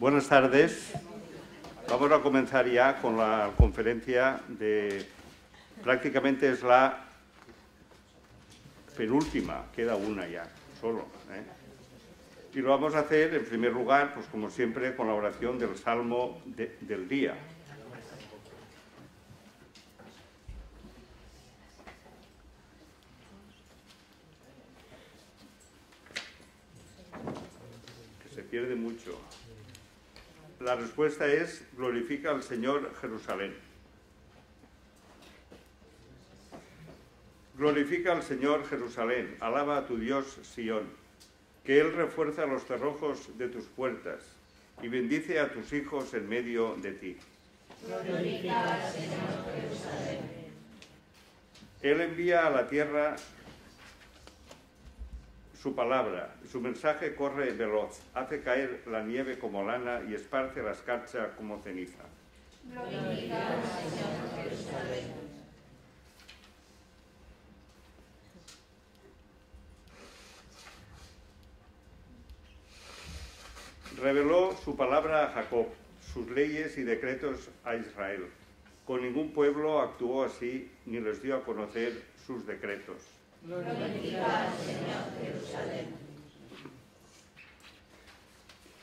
Buenas tardes. Vamos a comenzar ya con la conferencia de... Prácticamente es la penúltima, queda una ya, solo. ¿eh? Y lo vamos a hacer, en primer lugar, pues como siempre, con la oración del Salmo del día. Que se pierde mucho. La respuesta es, glorifica al Señor Jerusalén. Glorifica al Señor Jerusalén, alaba a tu Dios Sión, que Él refuerza los cerrojos de tus puertas y bendice a tus hijos en medio de ti. Glorifica al Señor Jerusalén. Él envía a la tierra su palabra, su mensaje corre veloz, hace caer la nieve como lana y esparce la escarcha como ceniza. reveló su palabra a Jacob, sus leyes y decretos a Israel. Con ningún pueblo actuó así ni les dio a conocer sus decretos.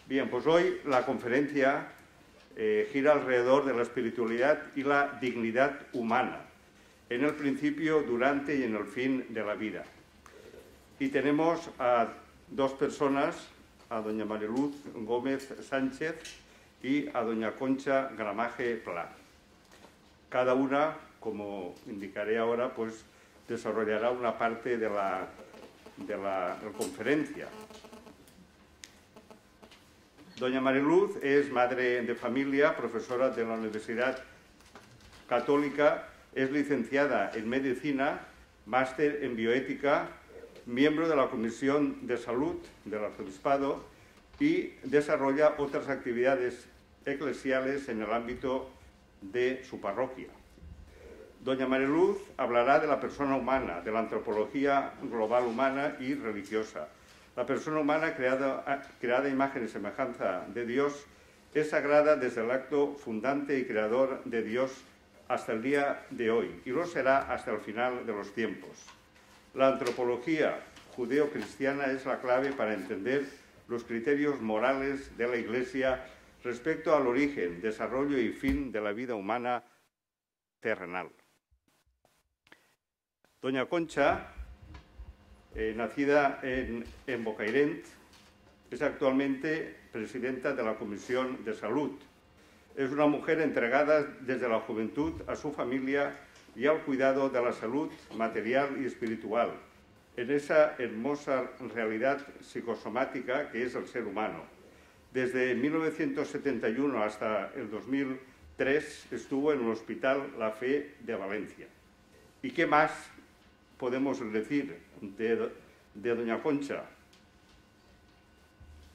Bien, pues hoy la conferencia eh, gira alrededor de la espiritualidad y la dignidad humana, en el principio, durante y en el fin de la vida. Y tenemos a dos personas, a doña Mariluz Gómez Sánchez y a doña Concha Gramaje Pla. Cada una, como indicaré ahora, pues desarrollará una parte de la, de la conferencia. Doña Mariluz es madre de familia, profesora de la Universidad Católica, es licenciada en Medicina, máster en Bioética, miembro de la Comisión de Salud del Arzobispado y desarrolla otras actividades eclesiales en el ámbito de su parroquia. Doña María hablará de la persona humana, de la antropología global humana y religiosa. La persona humana creada, creada imagen y semejanza de Dios es sagrada desde el acto fundante y creador de Dios hasta el día de hoy y lo será hasta el final de los tiempos. La antropología judeo-cristiana es la clave para entender los criterios morales de la Iglesia respecto al origen, desarrollo y fin de la vida humana terrenal. Doña Concha, eh, nacida en, Bocairent, es actualmente presidenta de la Comisión de Salud. Es una mujer entregada desde la juventud a su familia y al cuidado de la salud material y espiritual, en esa hermosa realidad psicosomática que es el ser humano. Desde 1971 hasta el 2003 estuvo en el Hospital La Fe de Valencia. ¿Y qué más podemos decir de, Doña Concha,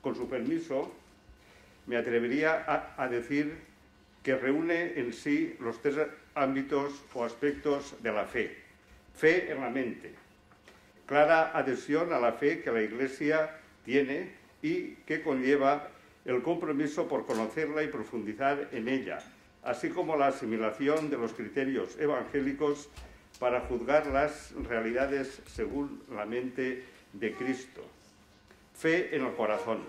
con su permiso, me atrevería a, a, decir que reúne en sí los tres ámbitos o aspectos de la fe. Fe en la mente, clara adhesión a la fe que la Iglesia tiene y que conlleva el compromiso por conocerla y profundizar en ella, así como la asimilación de los criterios evangélicos para juzgar las realidades según la mente de Cristo. Fe en el corazón,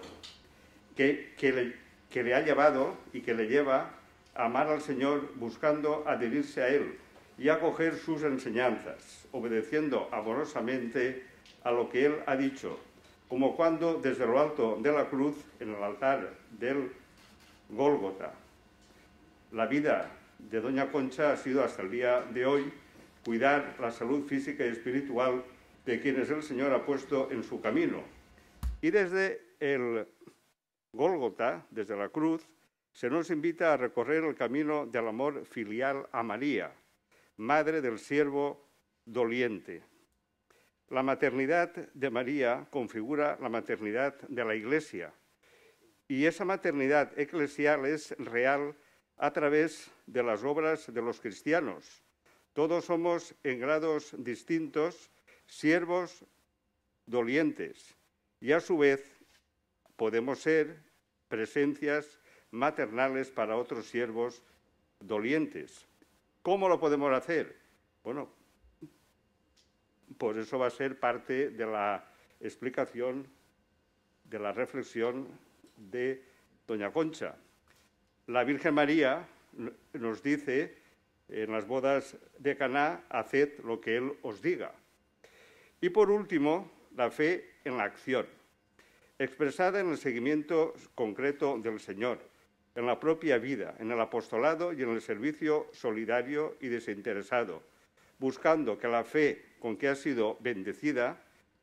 que, le, le ha llevado y que le lleva a amar al Señor buscando adherirse a Él y acoger sus enseñanzas, obedeciendo amorosamente a lo que Él ha dicho, como cuando desde lo alto de la cruz, en el altar del Gólgota, la vida de Doña Concha ha sido hasta el día de hoy cuidar la salud física y espiritual de quienes el Señor ha puesto en su camino. Y desde el Gólgota, desde la cruz, se nos invita a recorrer el camino del amor filial a María, madre del siervo doliente. La maternidad de María configura la maternidad de la Iglesia y esa maternidad eclesial es real a través de las obras de los cristianos todos somos en grados distintos siervos dolientes y a su vez podemos ser presencias maternales para otros siervos dolientes. ¿Cómo lo podemos hacer? Bueno, pues eso va a ser parte de la explicación, de la reflexión de Doña Concha. La Virgen María nos dice en las bodas de Caná, haced lo que él os diga. Y por último, la fe en la acción, expresada en el seguimiento concreto del Señor, en la propia vida, en el apostolado y en el servicio solidario y desinteresado, buscando que la fe con que ha sido bendecida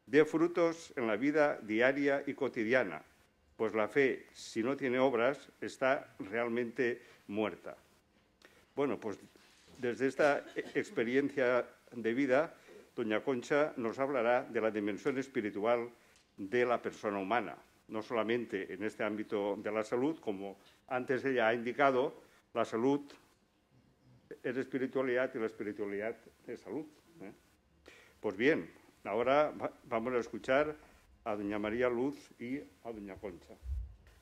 dé frutos en la vida diaria y cotidiana, pues la fe, si no tiene obras, está realmente muerta. Bueno, pues desde esta e-, experiencia de vida, doña Concha nos hablará de la dimensión espiritual de la persona humana, no solamente en este ámbito de la salud, como antes ella ha indicado, la salud es espiritualidad y la espiritualidad es salud. ¿eh? Pues bien, ahora vamos a escuchar a doña María Luz y a doña Concha.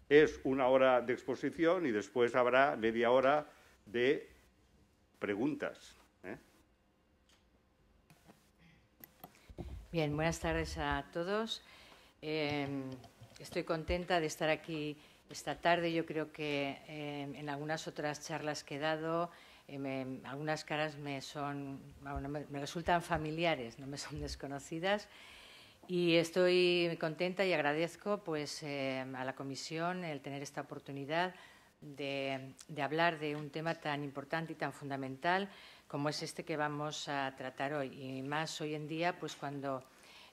Es una hora de exposición y después habrá media hora de ¿eh? Bien, buenas tardes a todos. Em, estoy contenta de estar aquí esta tarde. Yo creo que em, en algunas otras charlas que he dado, em, algunas caras me, son, me, resultan familiares, no me son desconocidas. Y estoy contenta y agradezco pues, a la comisión el tener esta oportunidad de, hablar de un tema tan importante y tan fundamental como es este que vamos a tratar hoy. Y más hoy en día, pues cuando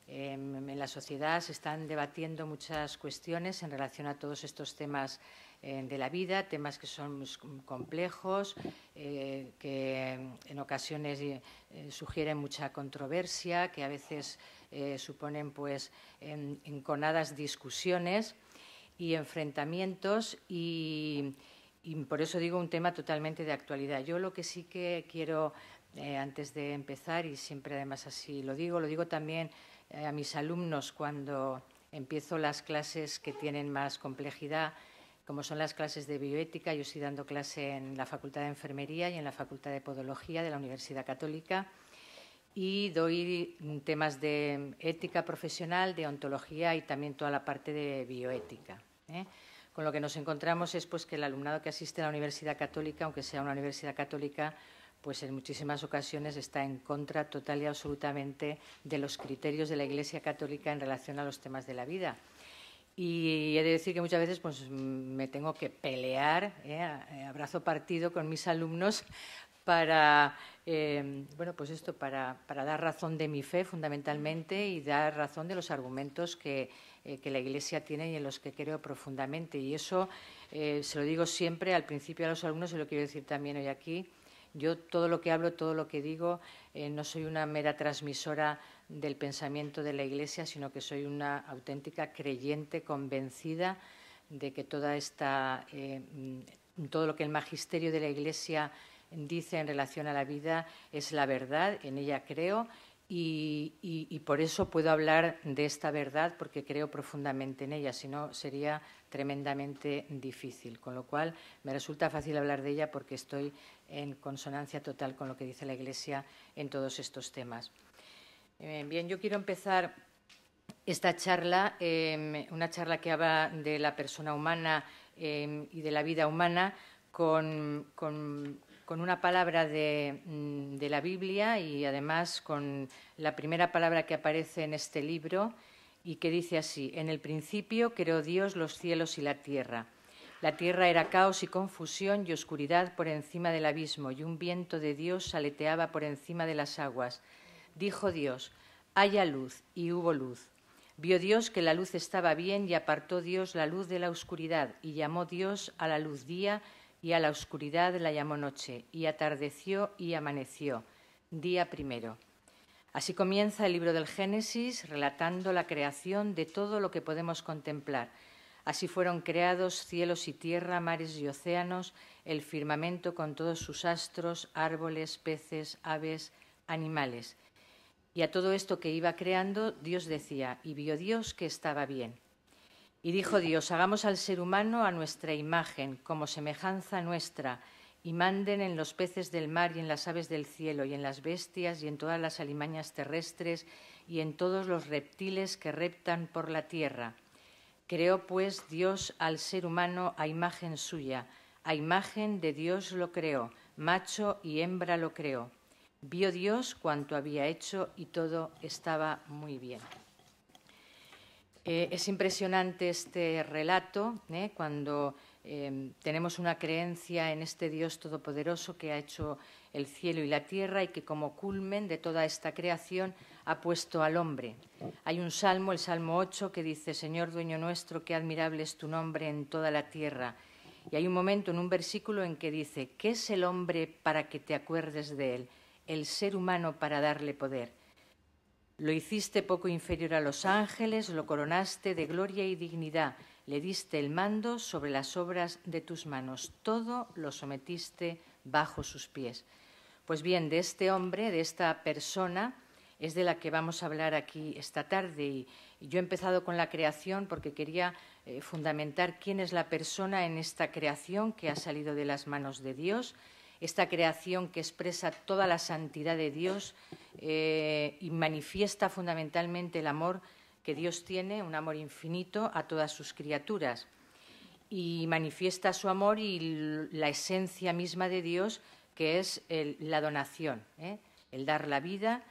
em, en la sociedad se están debatiendo muchas cuestiones en relación a todos estos temas eh, de la vida, temas que son complejos, eh, que en ocasiones eh, sugieren mucha controversia, que a veces suponen pues em, enconadas discusiones y enfrentamientos y, por eso digo un tema totalmente de actualidad. Yo lo que sí que quiero, eh, antes de empezar, y siempre además así lo digo, lo digo también eh, a mis alumnos cuando empiezo las clases que tienen más complejidad, como son las clases de bioética. Yo estoy dando clase en la Facultad de Enfermería y en la Facultad de Podología de la Universidad Católica y doy temas de ética profesional, de ontología y también toda la parte de bioética. ¿eh? Con lo que nos encontramos es pues, que el alumnado que asiste a la Universidad Católica, aunque sea una universidad católica, pues en muchísimas ocasiones está en contra total y absolutamente de los criterios de la Iglesia Católica en relación a los temas de la vida. Y he de decir que muchas veces pues, me tengo que pelear, ¿eh? Eh, abrazo partido con mis alumnos para, eh, bueno, pues esto, para, dar razón de mi fe fundamentalmente y dar razón de los argumentos que, eh, la Iglesia tiene y en los que creo profundamente. Y eso eh, se lo digo siempre al principio a los alumnos y lo quiero decir también hoy aquí. Yo todo lo que hablo, todo lo que digo, no soy una mera transmisora del pensamiento de la Iglesia, sino que soy una auténtica creyente convencida de que mm, todo lo que el magisterio de la Iglesia dice en relación a la vida es la verdad, en ella creo y, por eso puedo hablar de esta verdad porque creo profundamente en ella, si no sería tremendamente difícil. Con lo cual me resulta fácil hablar de ella porque estoy en consonancia total con lo que dice la Iglesia en todos estos temas. Eh, bien, yo quiero empezar esta charla, em, una charla que habla de la persona humana em, y de la vida humana, con, con una palabra mm, de, la Biblia y además con la primera palabra que aparece en este libro y que dice así, en el principio creó Dios los cielos y la tierra. La tierra era caos y confusión y oscuridad por encima del abismo y un viento de Dios aleteaba por encima de las aguas. Dijo Dios, haya luz y hubo luz. Vio Dios que la luz estaba bien y apartó Dios la luz de la oscuridad y llamó Dios a la luz día y a la oscuridad la llamó noche, y atardeció y amaneció, día primero. Así comienza el libro del Génesis, relatando la creación de todo lo que podemos contemplar. Así fueron creados cielos y tierra, mares y océanos, el firmamento con todos sus astros, árboles, peces, aves, animales. Y a todo esto que iba creando, Dios decía, y vio Dios que estaba bien. Y dijo Dios, hagamos al ser humano a nuestra imagen, como semejanza nuestra, y manden en los peces del mar y en las aves del cielo y en las bestias y en todas las alimañas terrestres y en todos los reptiles que reptan por la tierra. Creó pues Dios al ser humano a imagen suya, a imagen de Dios lo creó, macho y hembra lo creó. Vio Dios cuanto había hecho y todo estaba muy bien. Eh, es impresionante este relato ¿eh? cuando em, tenemos una creencia en este Dios todopoderoso que ha hecho el cielo y la tierra y que como culmen de toda esta creación ha puesto al hombre. Hay un salmo, el Salmo 8, que dice, Señor dueño nuestro, qué admirable es tu nombre en toda la tierra. Y hay un momento en un versículo en que dice, ¿qué es el hombre para que te acuerdes de él? El ser humano para darle poder. Lo hiciste poco inferior a los ángeles, lo coronaste de gloria y dignidad, le diste el mando sobre las obras de tus manos, todo lo sometiste bajo sus pies. Pues bien, de este hombre, de esta persona, es de la que vamos a hablar aquí esta tarde. Y, yo he empezado con la creación porque quería eh, fundamentar quién es la persona en esta creación que ha salido de las manos de Dios esta creación que expresa toda la santidad de Dios eh, y manifiesta fundamentalmente el amor que Dios tiene, un amor infinito a todas sus criaturas. Y manifiesta su amor y la esencia misma de Dios, que es la donación, ¿eh? el dar la vida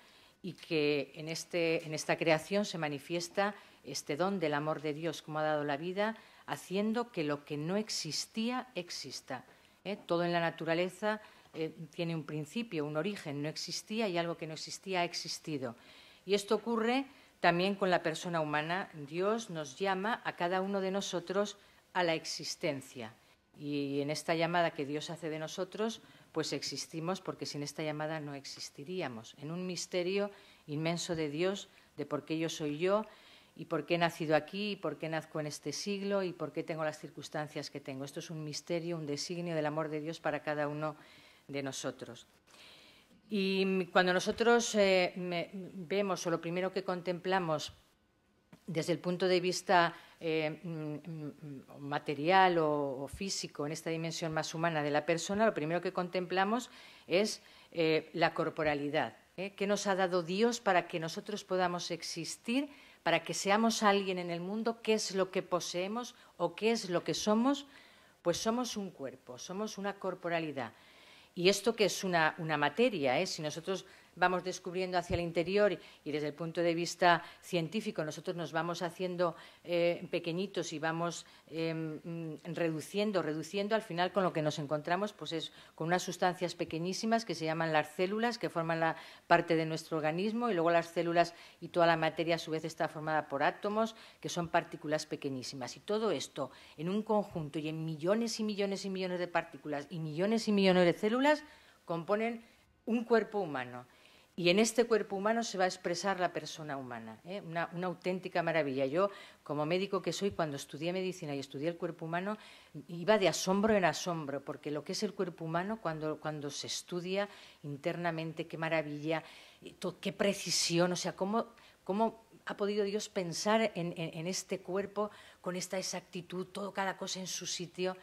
y que este, en esta creación se manifiesta este don del amor de Dios, como ha dado la vida, haciendo que lo que no existía exista. ¿eh? Todo en la naturaleza eh, tiene un principio, un origen. No existía y algo que no existía ha existido. Y esto ocurre también con la persona humana. Dios nos llama a cada uno de nosotros a la existencia. Y en esta llamada que Dios hace de nosotros, pues existimos porque sin esta llamada no existiríamos. En un misterio inmenso de Dios, de por qué yo soy yo, y por qué he nacido aquí, y por qué nazco en este siglo, y por qué tengo las circunstancias que tengo. Esto es un misterio, un designio del amor de Dios para cada uno de nosotros. Y cuando nosotros eh, vemos o lo primero que contemplamos desde el punto de vista eh, mm, material o, físico, en esta dimensión más humana de la persona, lo primero que contemplamos es eh, la corporalidad. ¿Qué nos ha dado Dios para que nosotros podamos existir para que seamos alguien en el mundo, qué es lo que poseemos o qué es lo que somos, pues somos un cuerpo, somos una corporalidad. Y esto que es una, materia, ¿eh? si nosotros vamos descubriendo hacia el interior y desde el punto de vista científico nosotros nos vamos haciendo eh, pequeñitos y vamos em, mm, reduciendo, reduciendo, al final con lo que nos encontramos pues es con unas sustancias pequeñísimas que se llaman las células, que forman la parte de nuestro organismo y luego las células y toda la materia a su vez está formada por átomos, que son partículas pequeñísimas. Y todo esto en un conjunto y en millones y millones y millones de partículas y millones y millones de células componen un cuerpo humano. Y en este cuerpo humano se va a expresar la persona humana, ¿eh? una, auténtica maravilla. Yo, como médico que soy, cuando estudié medicina y estudié el cuerpo humano, iba de asombro en asombro, porque lo que es el cuerpo humano, cuando, cuando se estudia internamente, qué maravilla, eh, qué precisión, o sea, cómo, cómo ha podido Dios pensar en, en este cuerpo con esta exactitud, todo, cada cosa en su sitio.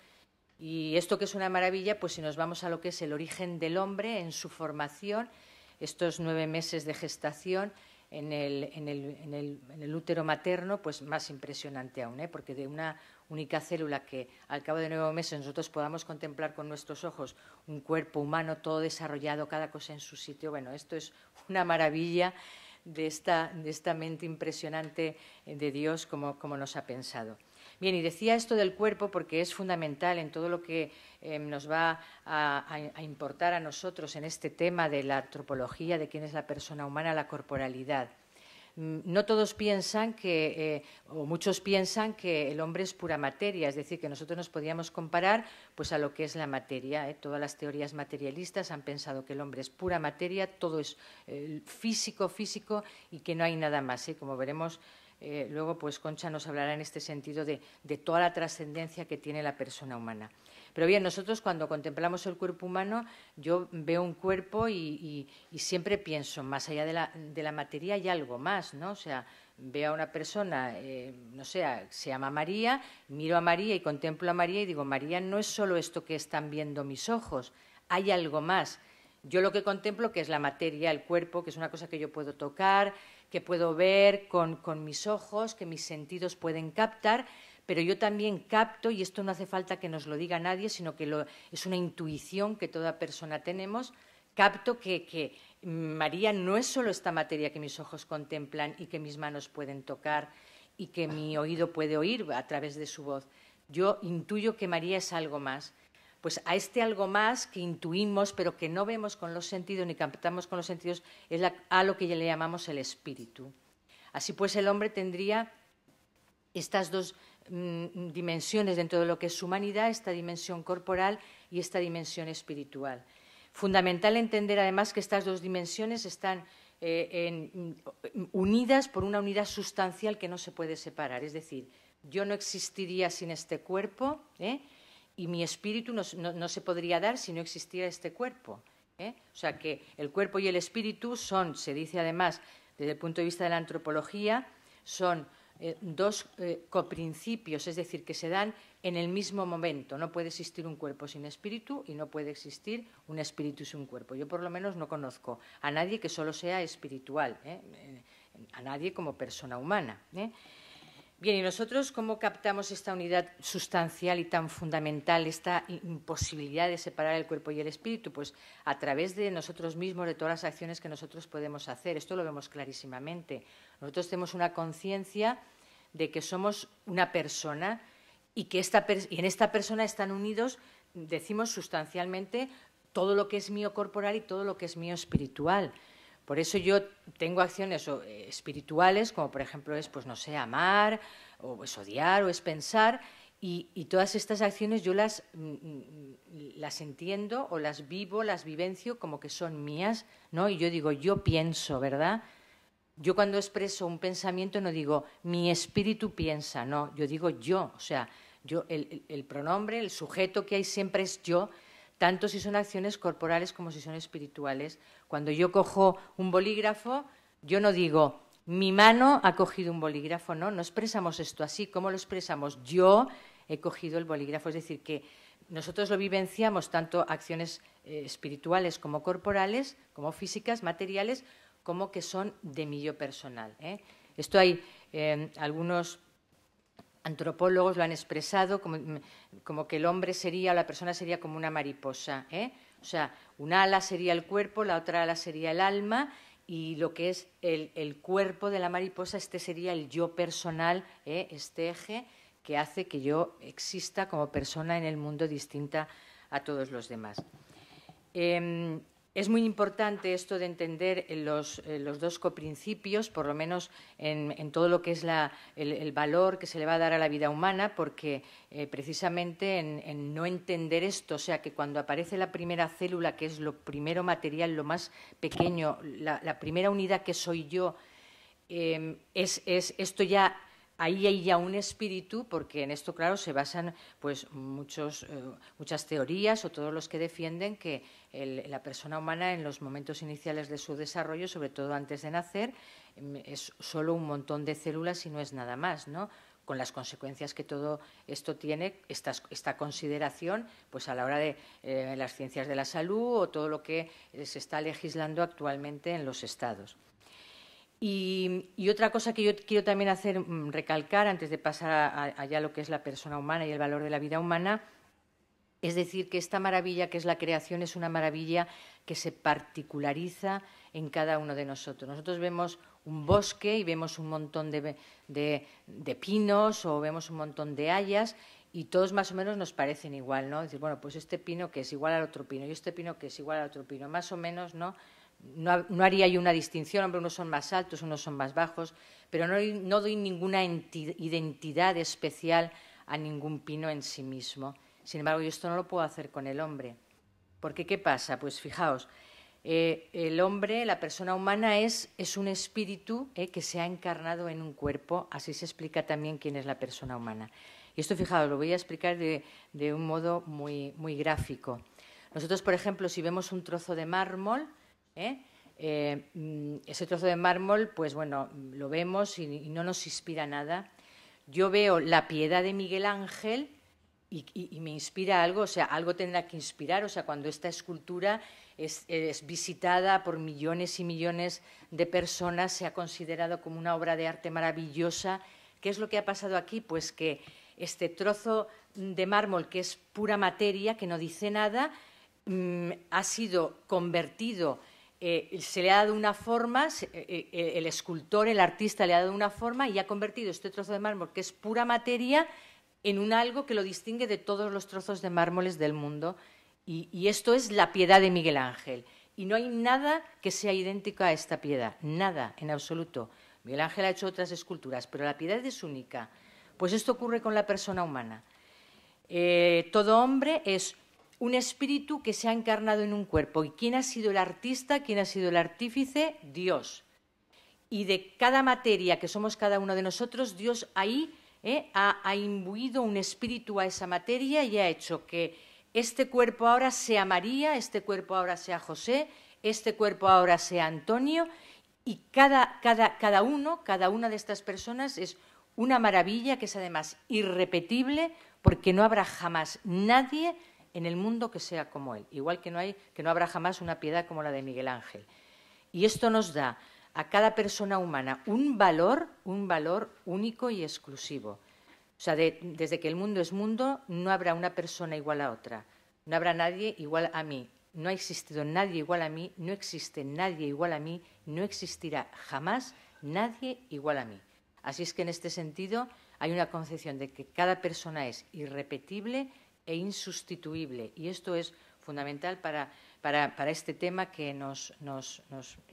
Y esto que es una maravilla, pues si nos vamos a lo que es el origen del hombre en su formación, estos nueve meses de gestación en el, útero materno, pues más impresionante aún, ¿eh? porque de una única célula que al cabo de nueve meses nosotros podamos contemplar con nuestros ojos un cuerpo humano todo desarrollado, cada cosa en su sitio, bueno, esto es una maravilla de esta, mente impresionante de Dios como, como nos ha pensado. Bien, y decía esto del cuerpo porque es fundamental en todo lo que eh, nos va a, importar a nosotros en este tema de la antropología, de quién es la persona humana, la corporalidad. Mm, no todos piensan que, eh, o muchos piensan que el hombre es pura materia, es decir, que nosotros nos podíamos comparar pues, a lo que es la materia. ¿eh? Todas las teorías materialistas han pensado que el hombre es pura materia, todo es físico, físico y que no hay nada más. Como veremos, luego, pues Concha nos hablará en este sentido de toda la trascendencia que tiene la persona humana. Pero bien, nosotros cuando contemplamos el cuerpo humano, yo veo un cuerpo y, siempre pienso, más allá de la, materia hay algo más, ¿no? O sea, veo a una persona, eh, no sé, se llama María, miro a María y contemplo a María y digo, María no es solo esto que están viendo mis ojos, hay algo más. Yo lo que contemplo que es la materia, el cuerpo, que es una cosa que yo puedo tocar, que puedo ver con mis ojos, que mis sentidos pueden captar, pero yo también capto, y esto no hace falta que nos lo diga nadie, sino que es una intuición que toda persona tenemos, capto que, María no es solo esta materia que mis ojos contemplan y que mis manos pueden tocar y que mi oído puede oír a través de su voz. Yo intuyo que María es algo más pues a este algo más que intuimos, pero que no vemos con los sentidos ni captamos con los sentidos, es a lo que le llamamos el espíritu. Así pues, el hombre tendría estas dos Mm, dimensiones dentro de lo que es humanidad, esta dimensión corporal y esta dimensión espiritual. Fundamental entender además que estas dos dimensiones están eh, mm, unidas por una unidad sustancial que no se puede separar. Es decir, yo no existiría sin este cuerpo ¿eh? y mi espíritu no, se podría dar si no existiera este cuerpo. ¿eh? O sea que el cuerpo y el espíritu son, se dice además desde el punto de vista de la antropología, son eh, dos eh, coprincipios, es decir, que se dan en el mismo momento. No puede existir un cuerpo sin espíritu y no puede existir un espíritu sin cuerpo. Yo por lo menos no conozco a nadie que solo sea espiritual, ¿eh? a nadie como persona humana. Bien, ¿y nosotros cómo captamos esta unidad sustancial y tan fundamental, esta imposibilidad de separar el cuerpo y el espíritu? Pues a través de nosotros mismos, de todas las acciones que nosotros podemos hacer. Esto lo vemos clarísimamente. Nosotros tenemos una conciencia de que somos una persona y que en esta persona están unidos, decimos sustancialmente, todo lo que es mío corporal y todo lo que es mío espiritual. Por eso yo tengo acciones eh, espirituales, como por ejemplo es, pues no sé, amar, o es odiar, o es pensar, y, todas estas acciones yo las, mm, mm, las entiendo o las vivo, las vivencio como que son mías, ¿no? Y yo digo, yo pienso, ¿verdad? Yo cuando expreso un pensamiento no digo mi espíritu piensa, no, yo digo yo, o sea, yo el, pronombre, el sujeto que hay siempre es yo, tanto si son acciones corporales como si son espirituales. Cuando yo cojo un bolígrafo, yo no digo mi mano ha cogido un bolígrafo, no, no expresamos esto así, ¿cómo lo expresamos? Yo he cogido el bolígrafo, es decir, que nosotros lo vivenciamos tanto acciones eh, espirituales como corporales, como físicas, materiales, como que son de mi yo personal. ¿eh? Esto hay em, algunos antropólogos lo han expresado mm, como, que el hombre sería, la persona sería como una mariposa. ¿eh? O sea, una ala sería el cuerpo, la otra ala sería el alma y lo que es el, cuerpo de la mariposa, este sería el yo personal, ¿eh? este eje que hace que yo exista como persona en el mundo distinta a todos los demás. Em, es muy importante esto de entender eh, los, eh, los dos coprincipios, por lo menos en, todo lo que es el, valor que se le va a dar a la vida humana, porque eh, precisamente en, no entender esto, o sea, que cuando aparece la primera célula, que es lo primero material, lo más pequeño, la, primera unidad que soy yo, em, es, es, esto ya ahí hay ya un espíritu, porque en esto, claro, se basan pues, muchos, eh, muchas teorías o todos los que defienden que la persona humana en los momentos iniciales de su desarrollo, sobre todo antes de nacer, mm, es solo un montón de células y no es nada más, ¿no? con las consecuencias que todo esto tiene, esta, consideración, pues a la hora de eh, las ciencias de la salud o todo lo que eh, se está legislando actualmente en los estados. Y, otra cosa que yo quiero también hacer, mm, recalcar, antes de pasar allá a lo que es la persona humana y el valor de la vida humana, es decir, que esta maravilla que es la creación es una maravilla que se particulariza en cada uno de nosotros. Nosotros vemos un bosque y vemos un montón de, de pinos o vemos un montón de hayas y todos más o menos nos parecen igual, ¿no? Es decir, bueno, pues este pino que es igual al otro pino y este pino que es igual al otro pino, más o menos, ¿no? no, haría yo una distinción, hombre, unos son más altos, unos son más bajos, pero no, doy ninguna identidad especial a ningún pino en sí mismo. Sin embargo, yo esto no lo puedo hacer con el hombre. Porque, ¿qué pasa? Pues fijaos, eh, el hombre, la persona humana, es, un espíritu eh, que se ha encarnado en un cuerpo, así se explica también quién es la persona humana. Y esto, fijaos, lo voy a explicar de, un modo muy gráfico. Nosotros, por ejemplo, si vemos un trozo de mármol, ¿eh? Eh, mm, ese trozo de mármol, pues bueno, lo vemos y, no nos inspira nada. Yo veo la piedad de Miguel Ángel y, me inspira algo, o sea, algo tendrá que inspirar, o sea, cuando esta escultura es, visitada por millones y millones de personas, se ha considerado como una obra de arte maravillosa. ¿Qué es lo que ha pasado aquí? Pues que este trozo de mármol, que es pura materia, que no dice nada, mm, ha sido convertido eh, se le ha dado una forma, eh, eh, el escultor, el artista le ha dado una forma y ha convertido este trozo de mármol, que es pura materia, en un algo que lo distingue de todos los trozos de mármoles del mundo. Y, esto es la piedad de Miguel Ángel. Y no hay nada que sea idéntico a esta piedad, nada en absoluto. Miguel Ángel ha hecho otras esculturas, pero la piedad es única. Pues esto ocurre con la persona humana. todo hombre es un espíritu que se ha encarnado en un cuerpo. ¿Y quién ha sido el artista? ¿Quién ha sido el artífice? Dios. Y de cada materia que somos cada uno de nosotros, Dios ahí eh, ha, imbuido un espíritu a esa materia y ha hecho que este cuerpo ahora sea María, este cuerpo ahora sea José, este cuerpo ahora sea Antonio. Y cada uno, cada una de estas personas es una maravilla que es además irrepetible porque no habrá jamás nadie en el mundo que sea como él, igual que no, habrá jamás una piedad como la de Miguel Ángel. Y esto nos da a cada persona humana un valor, un valor único y exclusivo. O sea, desde que el mundo es mundo, no habrá una persona igual a otra, no habrá nadie igual a mí, no ha existido nadie igual a mí, no existe nadie igual a mí, no existirá jamás nadie igual a mí. Así es que en este sentido hay una concepción de que cada persona es irrepetible e insustituible. Y esto es fundamental para, para, este tema que nos, nos,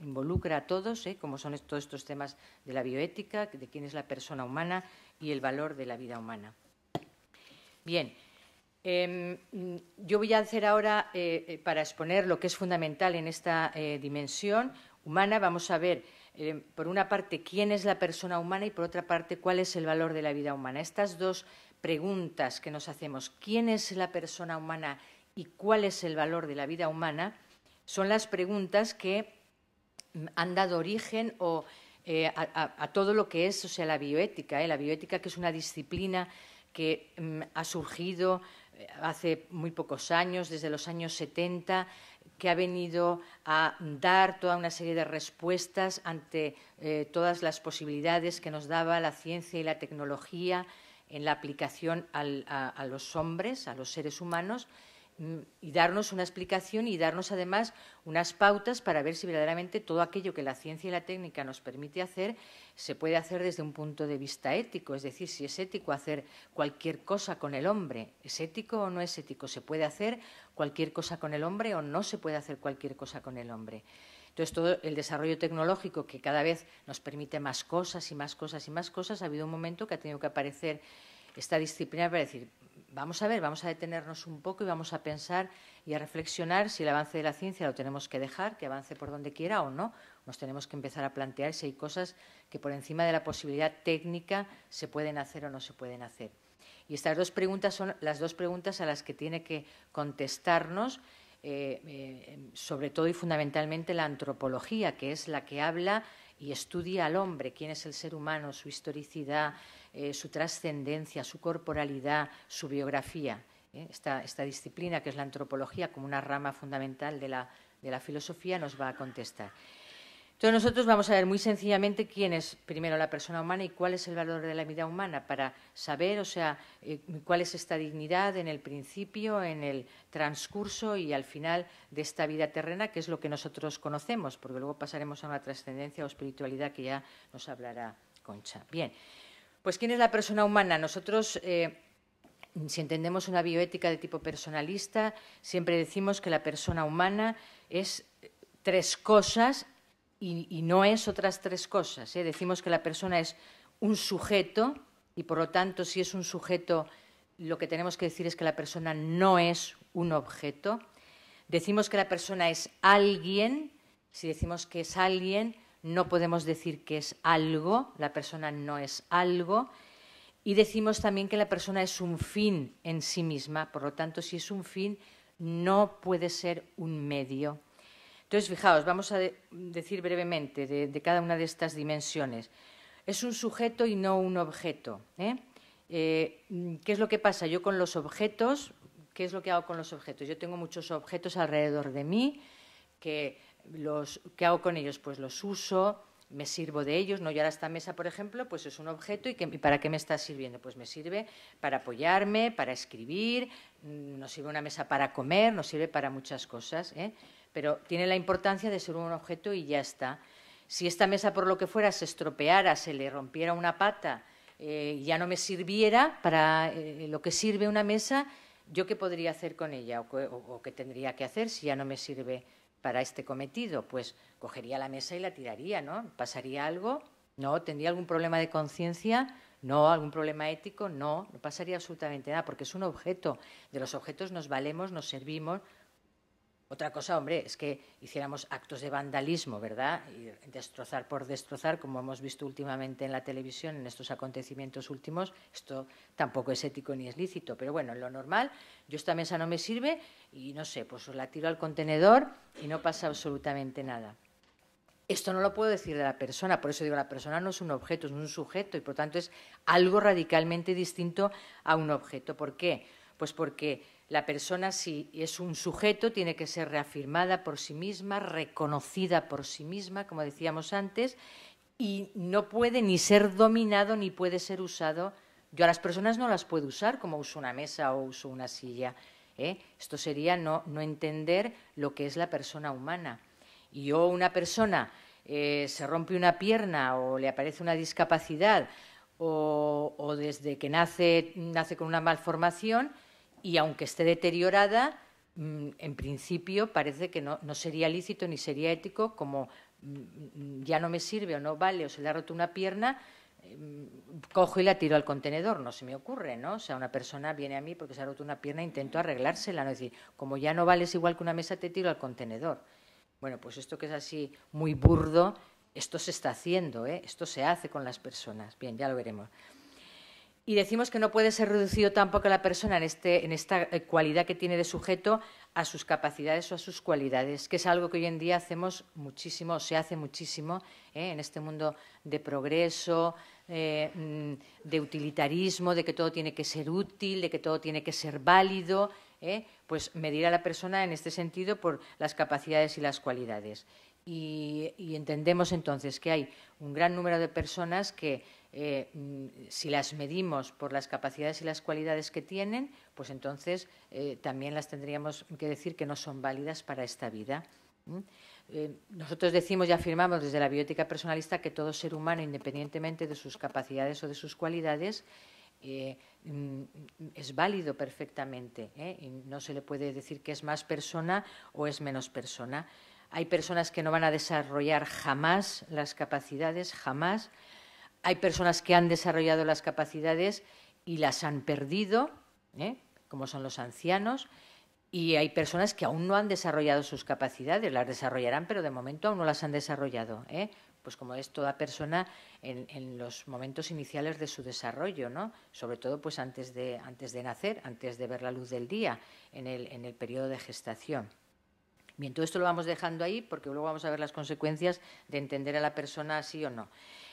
involucra a todos, ¿eh? como son todos estos temas de la bioética, de quién es la persona humana y el valor de la vida humana. Bien, em, yo voy a hacer ahora, eh, eh, para exponer lo que es fundamental en esta dimensión humana, vamos a ver em, por una parte, quién es la persona humana y, por otra parte, cuál es el valor de la vida humana. Estas dos preguntas que nos hacemos, ¿quién es la persona humana y cuál es el valor de la vida humana? Son las preguntas que mm, han dado origen eh, a, todo lo que es o sea, la bioética. ¿eh? La bioética que es una disciplina que mm, ha surgido eh, hace muy pocos años, desde los años 70, que ha venido a dar toda una serie de respuestas ante todas las posibilidades que nos daba la ciencia y la tecnología en la aplicación a, a, los hombres, a los seres humanos, mm, y darnos una explicación y darnos además unas pautas para ver si verdaderamente todo aquello que la ciencia y la técnica nos permite hacer se puede hacer desde un punto de vista ético, es decir, si es ético hacer cualquier cosa con el hombre, ¿es ético o no es ético? ¿Se puede hacer cualquier cosa con el hombre o no se puede hacer cualquier cosa con el hombre? Entonces, todo el desarrollo tecnológico que cada vez nos permite más cosas y más cosas y más cosas, ha habido un momento que ha tenido que aparecer esta disciplina para decir, vamos a ver, vamos a detenernos un poco y vamos a pensar y a reflexionar si el avance de la ciencia lo tenemos que dejar, que avance por donde quiera o no. Nos tenemos que empezar a plantear si hay cosas que por encima de la posibilidad técnica se pueden hacer o no se pueden hacer. Y estas dos preguntas son las dos preguntas a las que tiene que contestarnos eh, em, sobre todo y fundamentalmente la antropología, que es la que habla y estudia al hombre, quién es el ser humano, su historicidad, eh, su trascendencia, su corporalidad, su biografía. ¿eh? Esta, disciplina, que es la antropología, como una rama fundamental de la filosofía, nos va a contestar. Entonces nosotros vamos a ver muy sencillamente quién es primero la persona humana y cuál es el valor de la vida humana para saber, o sea, eh, cuál es esta dignidad en el principio, en el transcurso y al final de esta vida terrena, que es lo que nosotros conocemos, porque luego pasaremos a una trascendencia o espiritualidad que ya nos hablará Concha. Bien, pues quién es la persona humana. Nosotros eh, si entendemos una bioética de tipo personalista, siempre decimos que la persona humana es eh, tres cosas y, no es otras tres cosas. ¿eh? Decimos que la persona es un sujeto y por lo tanto si es un sujeto lo que tenemos que decir es que la persona no es un objeto. Decimos que la persona es alguien, si decimos que es alguien no podemos decir que es algo, la persona no es algo. Y decimos también que la persona es un fin en sí misma, por lo tanto si es un fin no puede ser un medio. Entonces, fijaos, vamos a decir brevemente de, cada una de estas dimensiones. Es un sujeto y no un objeto. ¿eh? ¿eh? qué es lo que pasa? Yo con los objetos, ¿qué es lo que hago con los objetos? Yo tengo muchos objetos alrededor de mí que los, ¿qué hago con ellos? Pues los uso, me sirvo de ellos, ¿no? yo ahora esta mesa, por ejemplo, pues es un objeto y, ¿para qué me está sirviendo? Pues me sirve para apoyarme, para escribir, mm, nos sirve una mesa para comer, nos sirve para muchas cosas, ¿eh? pero tiene la importancia de ser un objeto y ya está. Si esta mesa, por lo que fuera, se estropeara, se le rompiera una pata, y eh, ya no me sirviera para eh, lo que sirve una mesa, ¿yo qué podría hacer con ella o, qué tendría que hacer si ya no me sirve para este cometido? Pues cogería la mesa y la tiraría, ¿no? ¿Pasaría algo? No. ¿Tendría algún problema de conciencia? No. ¿Algún problema ético? No. No pasaría absolutamente nada porque es un objeto. De los objetos nos valemos, nos servimos, otra cosa, hombre, es que hiciéramos actos de vandalismo, ¿verdad? Y destrozar por destrozar, como hemos visto últimamente en la televisión, en estos acontecimientos últimos, esto tampoco es ético ni es lícito. Pero bueno, en lo normal, yo esta mesa no me sirve y no sé, pues la tiro al contenedor y no pasa absolutamente nada. Esto no lo puedo decir de la persona, por eso digo, la persona no es un objeto, es un sujeto y por tanto es algo radicalmente distinto a un objeto. ¿Por qué? Pues porque la persona, si es un sujeto, tiene que ser reafirmada por sí misma, reconocida por sí misma, como decíamos antes, y no puede ni ser dominado ni puede ser usado. Yo a las personas no las puedo usar como uso una mesa o uso una silla. ¿eh? Esto sería no, entender lo que es la persona humana. Y o una persona eh, se rompe una pierna o le aparece una discapacidad o, desde que nace con una malformación, y aunque esté deteriorada, mm, en principio parece que no, sería lícito ni sería ético, como mm, ya no me sirve o no vale o se le ha roto una pierna, mm, cojo y la tiro al contenedor, no se me ocurre, ¿no? O sea, una persona viene a mí porque se ha roto una pierna, e intento arreglársela, no es decir, como ya no vales igual que una mesa, te tiro al contenedor. Bueno, pues esto que es así muy burdo, esto se está haciendo, ¿eh? esto se hace con las personas. Bien, ya lo veremos. Y decimos que no puede ser reducido tampoco la persona en, este, esta eh, cualidad que tiene de sujeto a sus capacidades o a sus cualidades, que es algo que hoy en día hacemos muchísimo, se hace muchísimo ¿eh? en este mundo de progreso, eh, mm, de utilitarismo, de que todo tiene que ser útil, de que todo tiene que ser válido. Pues medir a la persona en este sentido por las capacidades y las cualidades. y entendemos entonces que hay un gran número de personas que eh, mm, si las medimos por las capacidades y las cualidades que tienen, pues entonces eh, también las tendríamos que decir que no son válidas para esta vida. Eh, nosotros decimos y afirmamos desde la biótica personalista que todo ser humano, independientemente de sus capacidades o de sus cualidades, mm, es válido perfectamente. no se le puede decir que es más persona o es menos persona. Hay personas que no van a desarrollar jamás las capacidades, jamás hay personas que han desarrollado las capacidades y las han perdido, ¿eh? como son los ancianos, y hay personas que aún no han desarrollado sus capacidades, las desarrollarán, pero de momento aún no las han desarrollado. ¿eh? Pues como es toda persona en, los momentos iniciales de su desarrollo, ¿no? sobre todo pues antes de, antes de nacer, antes de ver la luz del día, en el, en el periodo de gestación. Bien, todo esto lo vamos dejando ahí porque luego vamos a ver las consecuencias de entender a la persona sí o no.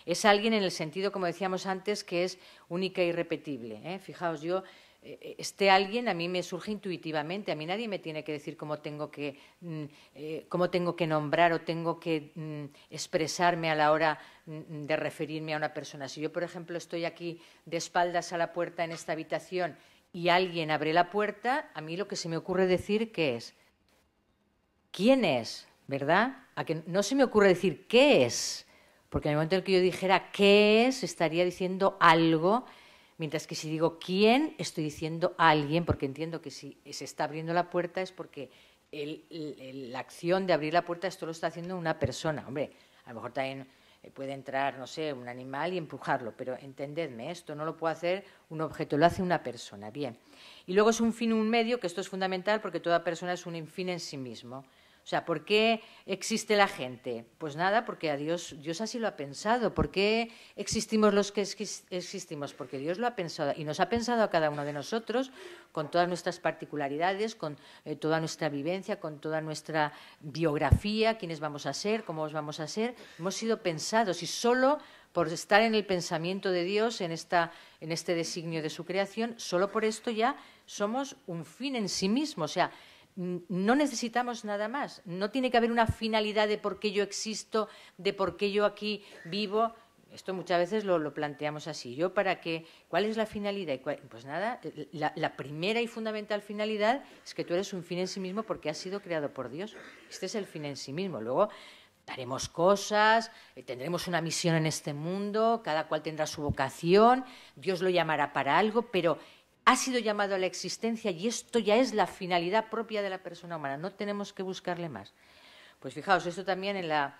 Es alguien en el sentido, como decíamos antes, que es única e irrepetible. ¿eh? Fijaos, yo, eh, este alguien a mí me surge intuitivamente, a mí nadie me tiene que decir cómo tengo que, mm, eh, cómo tengo que nombrar o tengo que mm, expresarme a la hora mm, de referirme a una persona. Si yo, por ejemplo, estoy aquí de espaldas a la puerta en esta habitación y alguien abre la puerta, a mí lo que se me ocurre decir que es quién es, ¿verdad? A que no se me ocurre decir qué es, porque en el momento en que yo dijera qué es, estaría diciendo algo, mientras que si digo quién, estoy diciendo alguien, porque entiendo que si se está abriendo la puerta es porque la acción de abrir la puerta, esto lo está haciendo una persona. Hombre, a lo mejor también eh, puede entrar, no sé, un animal y empujarlo, pero entendedme, esto no lo puede hacer un objeto, lo hace una persona. Bien. Y luego es un fin, y un medio, que esto es fundamental porque toda persona es un fin en sí mismo. O sea, ¿por qué existe la gente? Pues nada, porque a Dios, Dios así lo ha pensado. ¿Por qué existimos los que existimos? Porque Dios lo ha pensado y nos ha pensado a cada uno de nosotros con todas nuestras particularidades, con eh, toda nuestra vivencia, con toda nuestra biografía, quiénes vamos a ser, cómo vamos a ser. Hemos sido pensados y solo por estar en el pensamiento de Dios, en, esta, en este designio de su creación, solo por esto ya somos un fin en sí mismo. O sea, no necesitamos nada más. No tiene que haber una finalidad de por qué yo existo, de por qué yo aquí vivo. Esto muchas veces lo, planteamos así. ¿Yo para qué? ¿Cuál es la finalidad? pues nada, la, primera y fundamental finalidad es que tú eres un fin en sí mismo porque has sido creado por Dios. Este es el fin en sí mismo. Luego daremos cosas, eh, tendremos una misión en este mundo, cada cual tendrá su vocación, Dios lo llamará para algo, pero ha sido llamado a la existencia y esto ya es la finalidad propia de la persona humana, no tenemos que buscarle más. Pues fijaos, esto también en la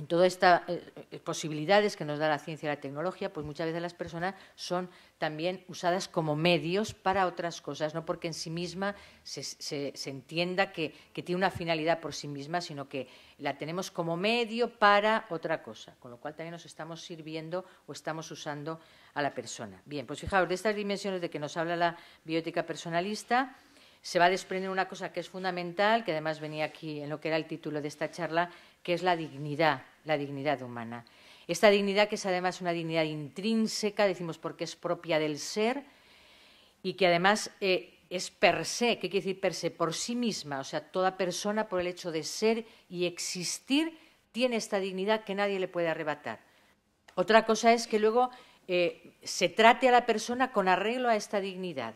en todas estas eh, eh, posibilidades que nos da la ciencia y la tecnología, pues muchas veces las personas son también usadas como medios para otras cosas, no porque en sí misma se, entienda que, que, tiene una finalidad por sí misma, sino que la tenemos como medio para otra cosa, con lo cual también nos estamos sirviendo o estamos usando a la persona. Bien, pues fijaos, de estas dimensiones de que nos habla la biótica personalista, se va a desprender una cosa que es fundamental, que además venía aquí en lo que era el título de esta charla, que es la dignidad, la dignidad humana. Esta dignidad que es además una dignidad intrínseca, decimos porque es propia del ser y que además eh, es per se, ¿qué quiere decir per se? Por sí misma, o sea, toda persona por el hecho de ser y existir tiene esta dignidad que nadie le puede arrebatar. Otra cosa es que luego eh, se trate a la persona con arreglo a esta dignidad,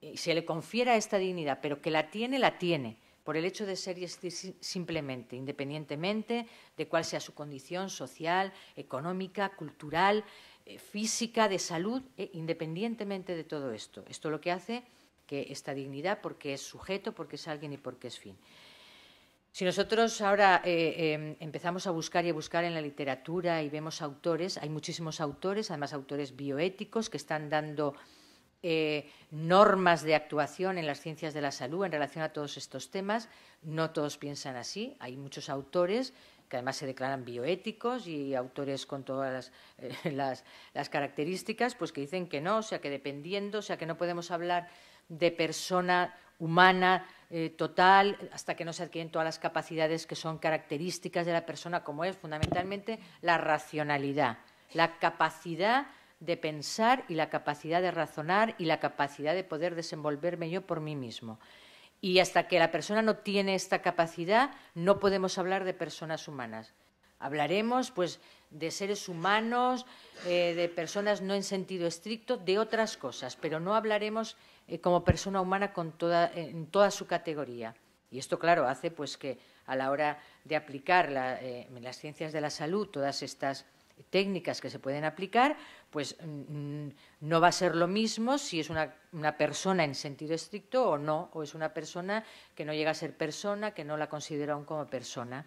y se le confiera esta dignidad, pero que la tiene, la tiene por el hecho de ser y simplemente, independientemente de cuál sea su condición social, económica, cultural, eh, física, de salud, e independientemente de todo esto. Esto lo que hace que esta dignidad, porque es sujeto, porque es alguien y porque es fin. Si nosotros ahora eh, em, empezamos a buscar y a buscar en la literatura y vemos autores, hay muchísimos autores, además autores bioéticos, que están dando eh, normas de actuación en las ciencias de la salud en relación a todos estos temas. No todos piensan así. Hay muchos autores que además se declaran bioéticos y autores con todas las, eh, características, pues que dicen que no, o sea, que dependiendo, o sea, que no podemos hablar de persona humana eh, total hasta que no se adquieren todas las capacidades que son características de la persona, como es fundamentalmente la racionalidad, la capacidad de pensar y la capacidad de razonar y la capacidad de poder desenvolverme yo por mí mismo. Y hasta que la persona no tiene esta capacidad, no podemos hablar de personas humanas. Hablaremos, pues, de seres humanos, eh, de personas no en sentido estricto, de otras cosas, pero no hablaremos eh, como persona humana con toda, en toda su categoría. Y esto, claro, hace pues que a la hora de aplicar en eh, las ciencias de la salud, todas estas técnicas que se pueden aplicar, pues mm, no va a ser lo mismo si es una, persona en sentido estricto o no, o es una persona que no llega a ser persona, que no la considera aún como persona.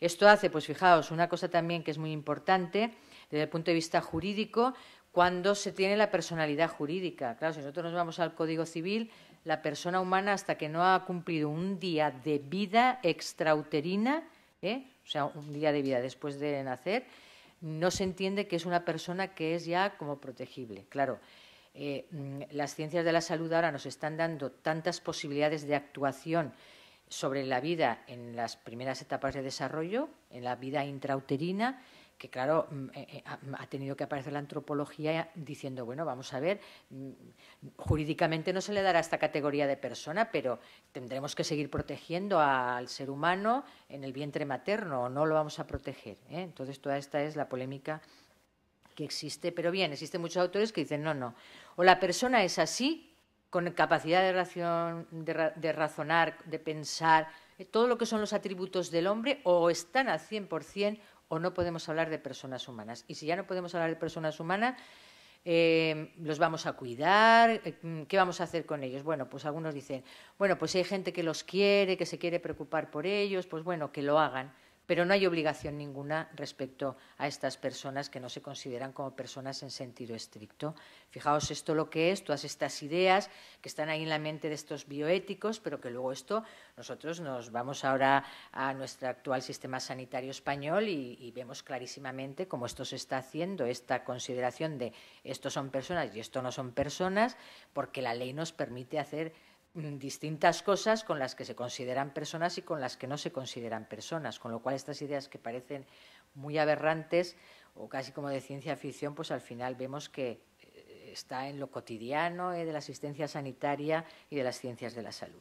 Esto hace, pues fijaos, una cosa también que es muy importante desde el punto de vista jurídico, cuando se tiene la personalidad jurídica. Claro, si nosotros nos vamos al Código Civil, la persona humana hasta que no ha cumplido un día de vida extrauterina, ¿eh? o sea, un día de vida después de nacer, no se entiende que es una persona que es ya como protegible. Claro, eh, mm, las ciencias de la salud ahora nos están dando tantas posibilidades de actuación sobre la vida en las primeras etapas de desarrollo, en la vida intrauterina, que claro, mm, eh, eh, ha tenido que aparecer la antropología diciendo, bueno, vamos a ver, mm, jurídicamente no se le dará esta categoría de persona, pero tendremos que seguir protegiendo al ser humano en el vientre materno o no lo vamos a proteger. ¿eh? Entonces, toda esta es la polémica que existe. Pero bien, existen muchos autores que dicen, no, no, o la persona es así, con capacidad de, razonar, de pensar, todo lo que son los atributos del hombre, o están al 100% o no podemos hablar de personas humanas. Y si ya no podemos hablar de personas humanas, eh, ¿los vamos a cuidar? Eh, mm, ¿Qué vamos a hacer con ellos? Bueno, pues algunos dicen, bueno, pues hay gente que los quiere, que se quiere preocupar por ellos, pues bueno, que lo hagan pero no hay obligación ninguna respecto a estas personas que no se consideran como personas en sentido estricto. Fijaos esto lo que es, todas estas ideas que están ahí en la mente de estos bioéticos, pero que luego esto nosotros nos vamos ahora a nuestro actual sistema sanitario español y, vemos clarísimamente cómo esto se está haciendo, esta consideración de estos son personas y esto no son personas, porque la ley nos permite hacer Mm, distintas cosas con las que se consideran personas y con las que no se consideran personas, con lo cual estas ideas que parecen muy aberrantes o casi como de ciencia ficción, pues al final vemos que eh, está en lo cotidiano eh, de la asistencia sanitaria y de las ciencias de la salud.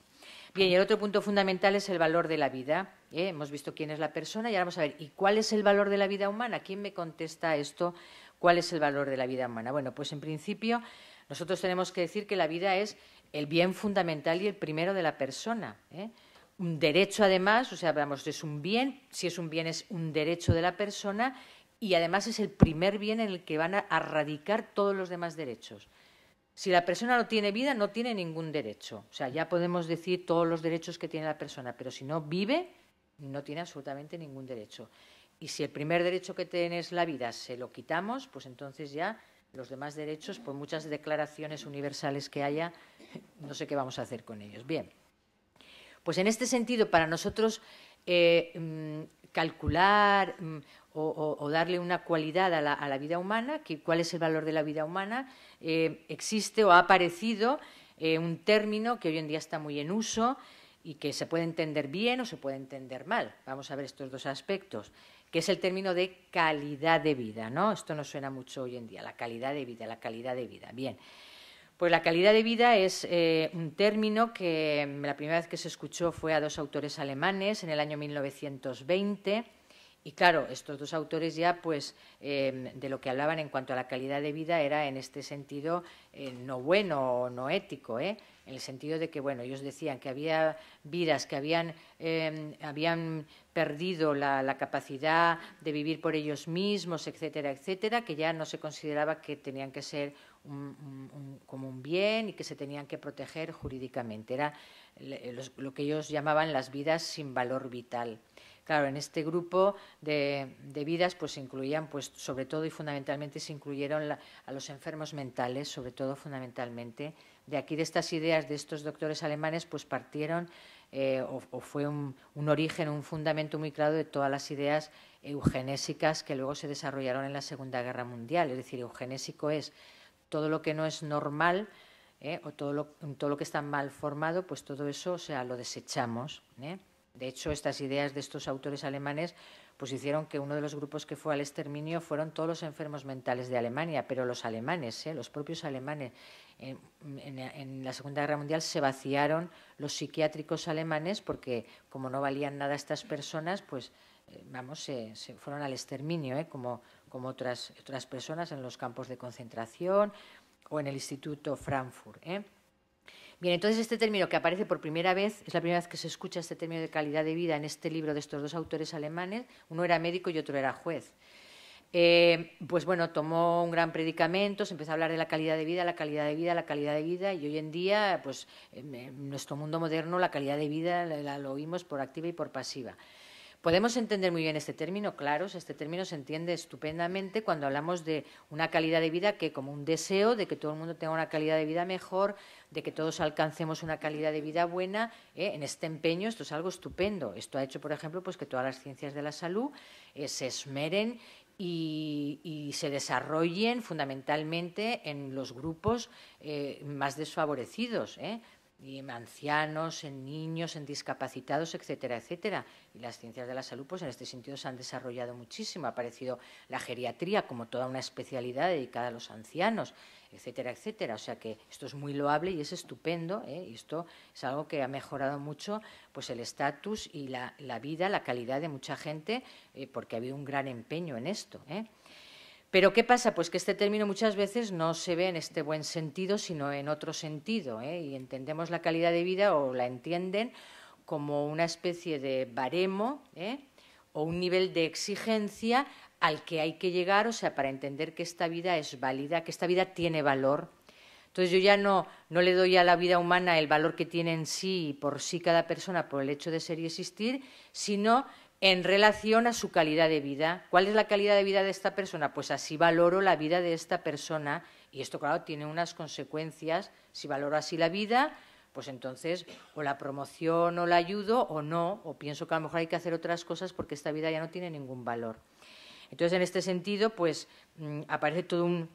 Bien, y el otro punto fundamental es el valor de la vida. ¿eh? Hemos visto quién es la persona y ahora vamos a ver, ¿y cuál es el valor de la vida humana? ¿Quién me contesta esto? ¿Cuál es el valor de la vida humana? Bueno, pues en principio nosotros tenemos que decir que la vida es el bien fundamental y el primero de la persona. ¿eh? Un derecho, además, o sea, hablamos, es un bien, si es un bien es un derecho de la persona y además es el primer bien en el que van a erradicar todos los demás derechos. Si la persona no tiene vida, no tiene ningún derecho. O sea, ya podemos decir todos los derechos que tiene la persona, pero si no vive, no tiene absolutamente ningún derecho. Y si el primer derecho que tiene es la vida, se lo quitamos, pues entonces ya los demás derechos, por muchas declaraciones universales que haya, no sé qué vamos a hacer con ellos. Bien, pues en este sentido, para nosotros eh, mm, calcular mm, o, darle una cualidad a la, vida humana, cuál es el valor de la vida humana, eh, existe o ha aparecido eh, un término que hoy en día está muy en uso y que se puede entender bien o se puede entender mal. Vamos a ver estos dos aspectos que es el término de calidad de vida, ¿no? Esto nos suena mucho hoy en día, la calidad de vida, la calidad de vida. Bien, pues la calidad de vida es eh, un término que mm, la primera vez que se escuchó fue a dos autores alemanes en el año 1920. Y claro, estos dos autores ya, pues, em, de lo que hablaban en cuanto a la calidad de vida era en este sentido eh, no bueno o no ético, ¿eh? en el sentido de que, bueno, ellos decían que había vidas que em, habían, perdido la, la, capacidad de vivir por ellos mismos, etcétera, etcétera, que ya no se consideraba que tenían que ser un, como un bien y que se tenían que proteger jurídicamente. Era lo que ellos llamaban las vidas sin valor vital. Claro, en este grupo de, de vidas pues se incluían, pues sobre todo y fundamentalmente se incluyeron a los enfermos mentales, sobre todo fundamentalmente. De aquí de estas ideas de estos doctores alemanes pues partieron eh, o, fue un, un, origen, un fundamento muy claro de todas las ideas eugenésicas que luego se desarrollaron en la Segunda Guerra Mundial. Es decir, eugenésico es todo lo que no es normal ¿eh? o todo lo, todo lo, que está mal formado, pues todo eso, o sea, lo desechamos. ¿eh? De hecho, estas ideas de estos autores alemanes pues hicieron que uno de los grupos que fue al exterminio fueron todos los enfermos mentales de Alemania, pero los alemanes, ¿eh? los propios alemanes. En, la Segunda Guerra Mundial se vaciaron los psiquiátricos alemanes porque como no valían nada estas personas, pues vamos, se, fueron al exterminio, como como otras, personas en los campos de concentración o en el Instituto Frankfurt. ¿eh? Bien, entonces este término que aparece por primera vez, es la primera vez que se escucha este término de calidad de vida en este libro de estos dos autores alemanes, uno era médico y otro era juez. Eh, pues bueno, tomó un gran predicamento, se empezó a hablar de la calidad de vida, la calidad de vida, la calidad de vida, y hoy en día, pues en nuestro mundo moderno, la calidad de vida la, lo oímos por activa y por pasiva. Podemos entender muy bien este término, claro, este término se entiende estupendamente cuando hablamos de una calidad de vida que como un deseo de que todo el mundo tenga una calidad de vida mejor, de que todos alcancemos una calidad de vida buena, ¿eh? en este empeño esto es algo estupendo. Esto ha hecho, por ejemplo, pues que todas las ciencias de la salud eh, se esmeren y, se desarrollen fundamentalmente en los grupos eh, más desfavorecidos en ancianos, en niños, en discapacitados, etcétera, etcétera. Y las ciencias de la salud, pues en este sentido se han desarrollado muchísimo. Ha aparecido la geriatría como toda una especialidad dedicada a los ancianos, etcétera, etcétera. O sea que esto es muy loable y es estupendo. ¿eh? Y esto es algo que ha mejorado mucho pues el estatus y la, vida, la calidad de mucha gente, eh, porque ha habido un gran empeño en esto. ¿eh? Pero ¿qué pasa? Pues que este término muchas veces no se ve en este buen sentido, sino en otro sentido. ¿eh? Y entendemos la calidad de vida o la entienden como una especie de baremo ¿eh? o un nivel de exigencia al que hay que llegar, o sea, para entender que esta vida es válida, que esta vida tiene valor. Entonces yo ya no, no le doy a la vida humana el valor que tiene en sí y por sí cada persona por el hecho de ser y existir, sino en relación a su calidad de vida. ¿Cuál es la calidad de vida de esta persona? Pues así valoro la vida de esta persona y esto, claro, tiene unas consecuencias. Si valoro así la vida, pues entonces o la promoción o la ayudo o no, o pienso que a lo mejor hay que hacer otras cosas porque esta vida ya no tiene ningún valor. Entonces, en este sentido, pues mm, aparece todo un,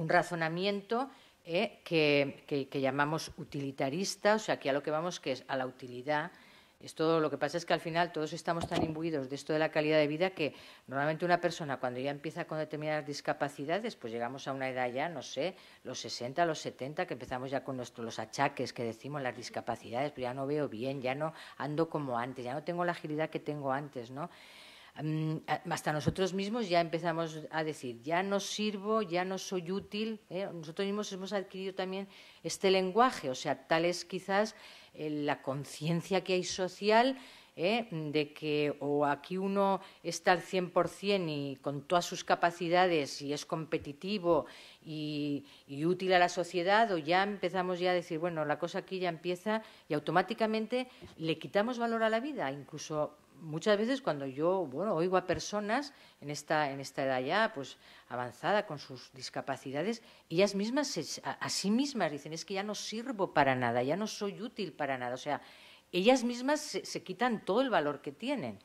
razonamiento eh, que, que, llamamos utilitarista, o sea, aquí a lo que vamos que es a la utilidad todo lo que pasa es que al final todos estamos tan imbuidos de esto de la calidad de vida que normalmente una persona cuando ya empieza con determinadas discapacidades, pues llegamos a una edad ya, no sé, los 60, los 70, que empezamos ya con los achaques que decimos, las discapacidades, pero pues ya no veo bien, ya no ando como antes, ya no tengo la agilidad que tengo antes, ¿no? Mm, hasta nosotros mismos ya empezamos a decir, ya no sirvo, ya no soy útil. ¿eh? Nosotros mismos hemos adquirido también este lenguaje, o sea, tal es quizás eh, la conciencia que hay social. ¿eh? de que o aquí uno está al 100% y con todas sus capacidades y es competitivo y, y, útil a la sociedad o ya empezamos ya a decir, bueno, la cosa aquí ya empieza y automáticamente le quitamos valor a la vida, incluso muchas veces cuando yo bueno oigo a personas en esta en esta edad ya pues avanzada con sus discapacidades ellas mismas a, sí mismas dicen es que ya no sirvo para nada ya no soy útil para nada o sea ellas mismas se, quitan todo el valor que tienen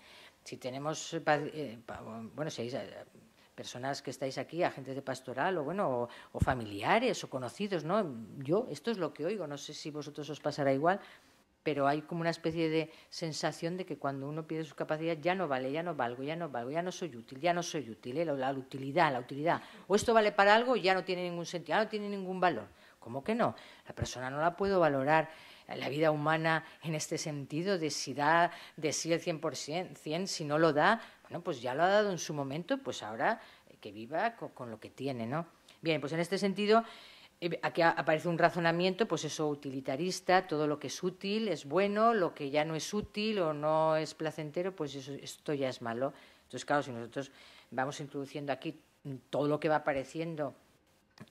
si tenemos eh, eh, bueno si eh, personas que estáis aquí, agentes de pastoral o bueno, o, familiares o conocidos, ¿no? Yo esto es lo que oigo, no sé si vosotros os pasará igual, pero hay como una especie de sensación de que cuando uno pierde sus capacidades ya no vale, ya no valgo, ya no valgo, ya no soy útil, ya no soy útil, ¿eh? la, utilidad, la utilidad. O esto vale para algo y ya no tiene ningún sentido, ya no tiene ningún valor. ¿Cómo que no? La persona no la puede valorar eh, la vida humana en este sentido de si da de sí el 100%, si no lo da, bueno, pues ya lo ha dado en su momento, pues ahora eh, que viva con lo que tiene, ¿no? Bien, pues en este sentido aquí aparece un razonamiento, pues eso, utilitarista, todo lo que es útil es bueno, lo que ya no es útil o no es placentero, pues esto ya es malo. Entonces, claro, si nosotros vamos introduciendo aquí todo lo que va apareciendo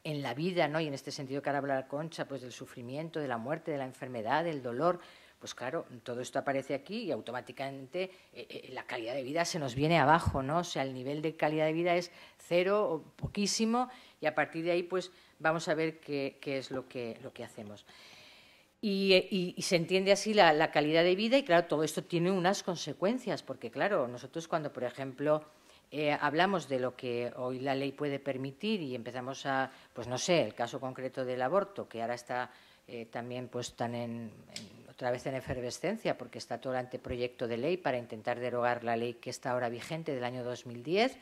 en la vida, ¿no? Y en este sentido que ahora habla Concha, pues del sufrimiento, de la muerte, de la enfermedad, del dolor, pues claro, todo esto aparece aquí y automáticamente eh, eh, la calidad de vida se nos viene abajo, ¿no? O sea, el nivel de calidad de vida es cero o poquísimo y a partir de ahí, pues vamos a ver qué, es lo que, lo que hacemos. Y, eh, se entiende así la, calidad de vida y claro, todo esto tiene unas consecuencias, porque claro, nosotros cuando, por ejemplo, hablamos de lo que hoy la ley puede permitir y empezamos a, pues no sé, el caso concreto del aborto, que ahora está también pues tan en otra vez en efervescencia, porque está todo el anteproyecto de ley para intentar derogar la ley que está ahora vigente del año 2010.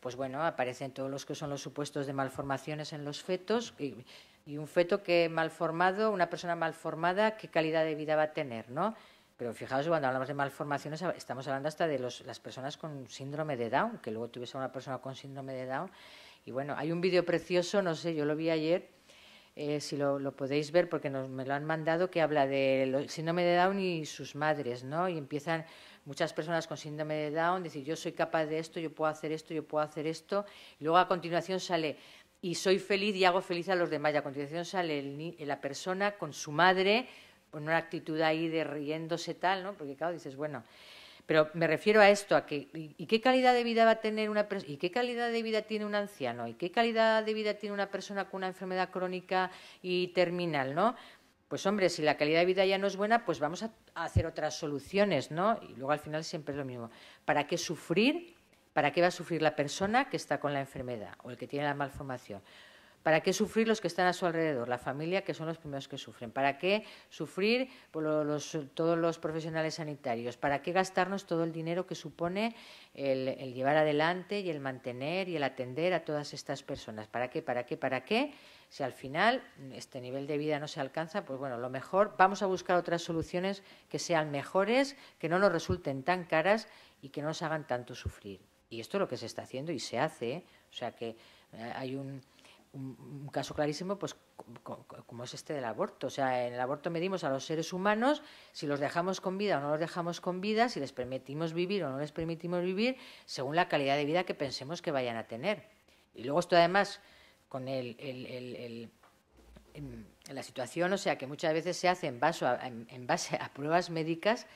Pues bueno, aparecen todos los que son los supuestos de malformaciones en los fetos y, un feto que malformado, una persona malformada, ¿qué calidad de vida va a tener, no? Pero fijaos, cuando hablamos de malformaciones, estamos hablando hasta de las personas con síndrome de Down, que luego tuviese una persona con síndrome de Down. Y bueno, hay un vídeo precioso, no sé, yo lo vi ayer, eh, si lo, podéis ver, porque me lo han mandado, que habla de síndrome de Down y sus madres, ¿no? Y empiezan muchas personas con síndrome de Down, decir, yo soy capaz de esto, yo puedo hacer esto, yo puedo hacer esto. Y luego a continuación sale, y soy feliz y hago feliz a los demás. Y a continuación sale la persona con su madre, con una actitud ahí de riéndose tal, ¿no? Porque claro, dices, bueno. Pero me refiero a esto, a que ¿y qué calidad de vida va a tener una ¿Y qué calidad de vida tiene un anciano? ¿Y qué calidad de vida tiene una persona con una enfermedad crónica y terminal, no? Pues hombre, si la calidad de vida ya no es buena, pues vamos a, a hacer otras soluciones, ¿no? Y luego al final siempre es lo mismo. ¿Para qué sufrir? ¿Para qué va a sufrir la persona que está con la enfermedad o el que tiene la malformación? ¿Para qué sufrir los que están a su alrededor? La familia, que son los primeros que sufren. ¿Para qué sufrir pues, todos los profesionales sanitarios? ¿Para qué gastarnos todo el dinero que supone el, llevar adelante y el mantener y el atender a todas estas personas? ¿Para qué? ¿Para qué? ¿Para qué? Si al final este nivel de vida no se alcanza, pues bueno, lo mejor, vamos a buscar otras soluciones que sean mejores, que no nos resulten tan caras y que no nos hagan tanto sufrir. Y esto es lo que se está haciendo y se hace. ¿eh? O sea que eh, hay un un, caso clarísimo, pues como, es este del aborto. O sea, en el aborto medimos a los seres humanos si los dejamos con vida o no los dejamos con vida, si les permitimos vivir o no les permitimos vivir, según la calidad de vida que pensemos que vayan a tener. Y luego esto además con em, la situación, o sea, que muchas veces se hace en base, a, en base a pruebas médicas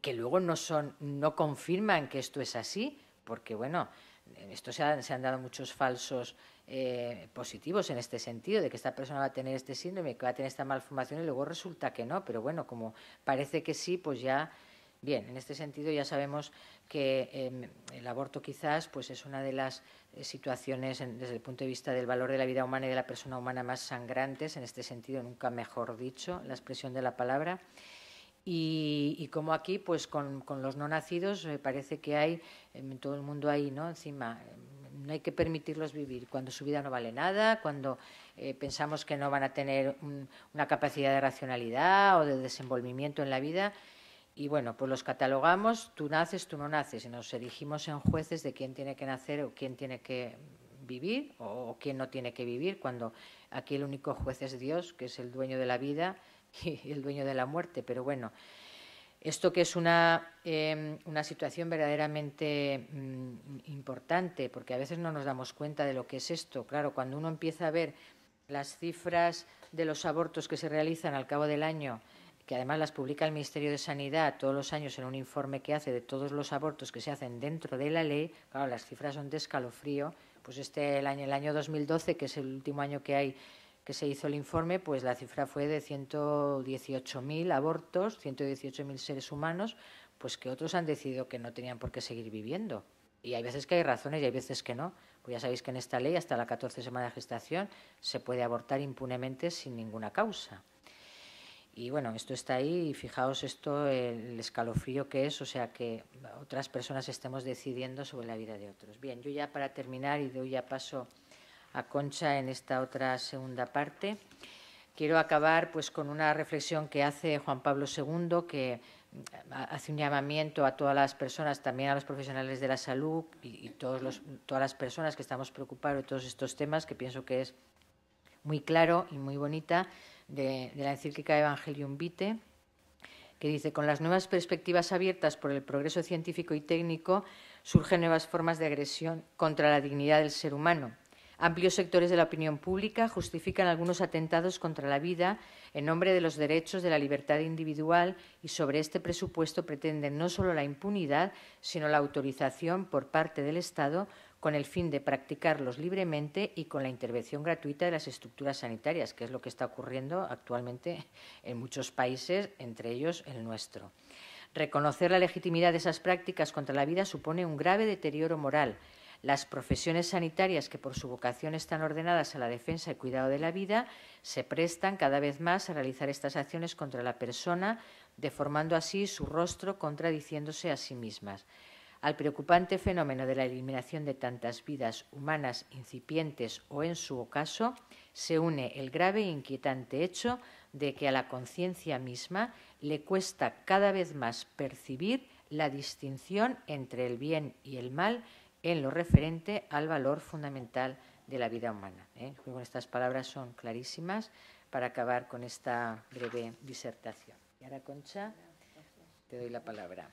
que luego no son, no confirman que esto es así, porque bueno, en esto se han, se han, dado muchos falsos eh, positivos en este sentido, de que esta persona va a tener este síndrome, que va a tener esta malformación y luego resulta que no, pero bueno, como parece que sí, pues ya, bien, en este sentido ya sabemos que em, el aborto quizás pues es una de las eh, situaciones desde el punto de vista del valor de la vida humana y de la persona humana más sangrantes, en este sentido nunca mejor dicho, la expresión de la palabra. Y, como aquí, pues con, los no nacidos eh, parece que hay eh, todo el mundo ahí, ¿no? Encima, eh, no hay que permitirlos vivir cuando su vida no vale nada, cuando pensamos que no van a tener una capacidad de racionalidad o de desenvolvimiento en la vida. Y bueno, pues los catalogamos, tú naces, tú no naces, y nos erigimos en jueces de quién tiene que nacer o quién tiene que vivir o quién no tiene que vivir, cuando aquí el único juez es Dios, que es el dueño de la vida, y el dueño de la muerte, pero bueno, esto que es una, em, situación verdaderamente mm, importante, porque a veces no nos damos cuenta de lo que es esto. Claro, cuando uno empieza a ver las cifras de los abortos que se realizan al cabo del año, que además las publica el Ministerio de Sanidad todos los años en un informe que hace de todos los abortos que se hacen dentro de la ley, claro, las cifras son de escalofrío, pues este el año, el año 2012, que es el último año que hay que se hizo el informe, pues la cifra fue de 118.000 abortos, 118.000 seres humanos, pues que otros han decidido que no tenían por qué seguir viviendo. Y hay veces que hay razones y hay veces que no. Pues ya sabéis que en esta ley, hasta la 14 semana de gestación, se puede abortar impunemente sin ninguna causa. Y bueno, esto está ahí y fijaos esto, el escalofrío que es, o sea, que otras personas estemos decidiendo sobre la vida de otros. Bien, yo ya para terminar y hoy ya paso a Concha en esta otra segunda parte. Quiero acabar pues, con una reflexión que hace Juan Pablo II, que mm, hace un llamamiento a todas las personas, también a los profesionales de la salud y, todas las personas que estamos preocupados de todos estos temas, que pienso que es muy claro y muy bonita, de, de la encíclica Evangelium Vitae, que dice, con las nuevas perspectivas abiertas por el progreso científico y técnico, surgen nuevas formas de agresión contra la dignidad del ser humano Amplios sectores de la opinión pública justifican algunos atentados contra la vida en nombre de los derechos de la libertad individual y sobre este presupuesto pretenden no solo la impunidad, sino la autorización por parte del Estado con el fin de practicarlos libremente y con la intervención gratuita de las estructuras sanitarias, que es lo que está ocurriendo actualmente en muchos países, entre ellos el nuestro. Reconocer la legitimidad de esas prácticas contra la vida supone un grave deterioro moral las profesiones sanitarias que por su vocación están ordenadas a la defensa y cuidado de la vida se prestan cada vez más a realizar estas acciones contra la persona, deformando así su rostro, contradiciéndose a sí mismas. Al preocupante fenómeno de la eliminación de tantas vidas humanas incipientes o en su ocaso se une el grave e inquietante hecho de que a la conciencia misma le cuesta cada vez más percibir la distinción entre el bien y el mal en lo referente al valor fundamental de la vida humana. ¿eh? estas palabras son clarísimas para acabar con esta breve disertación. Y ahora, Concha, te doy la palabra.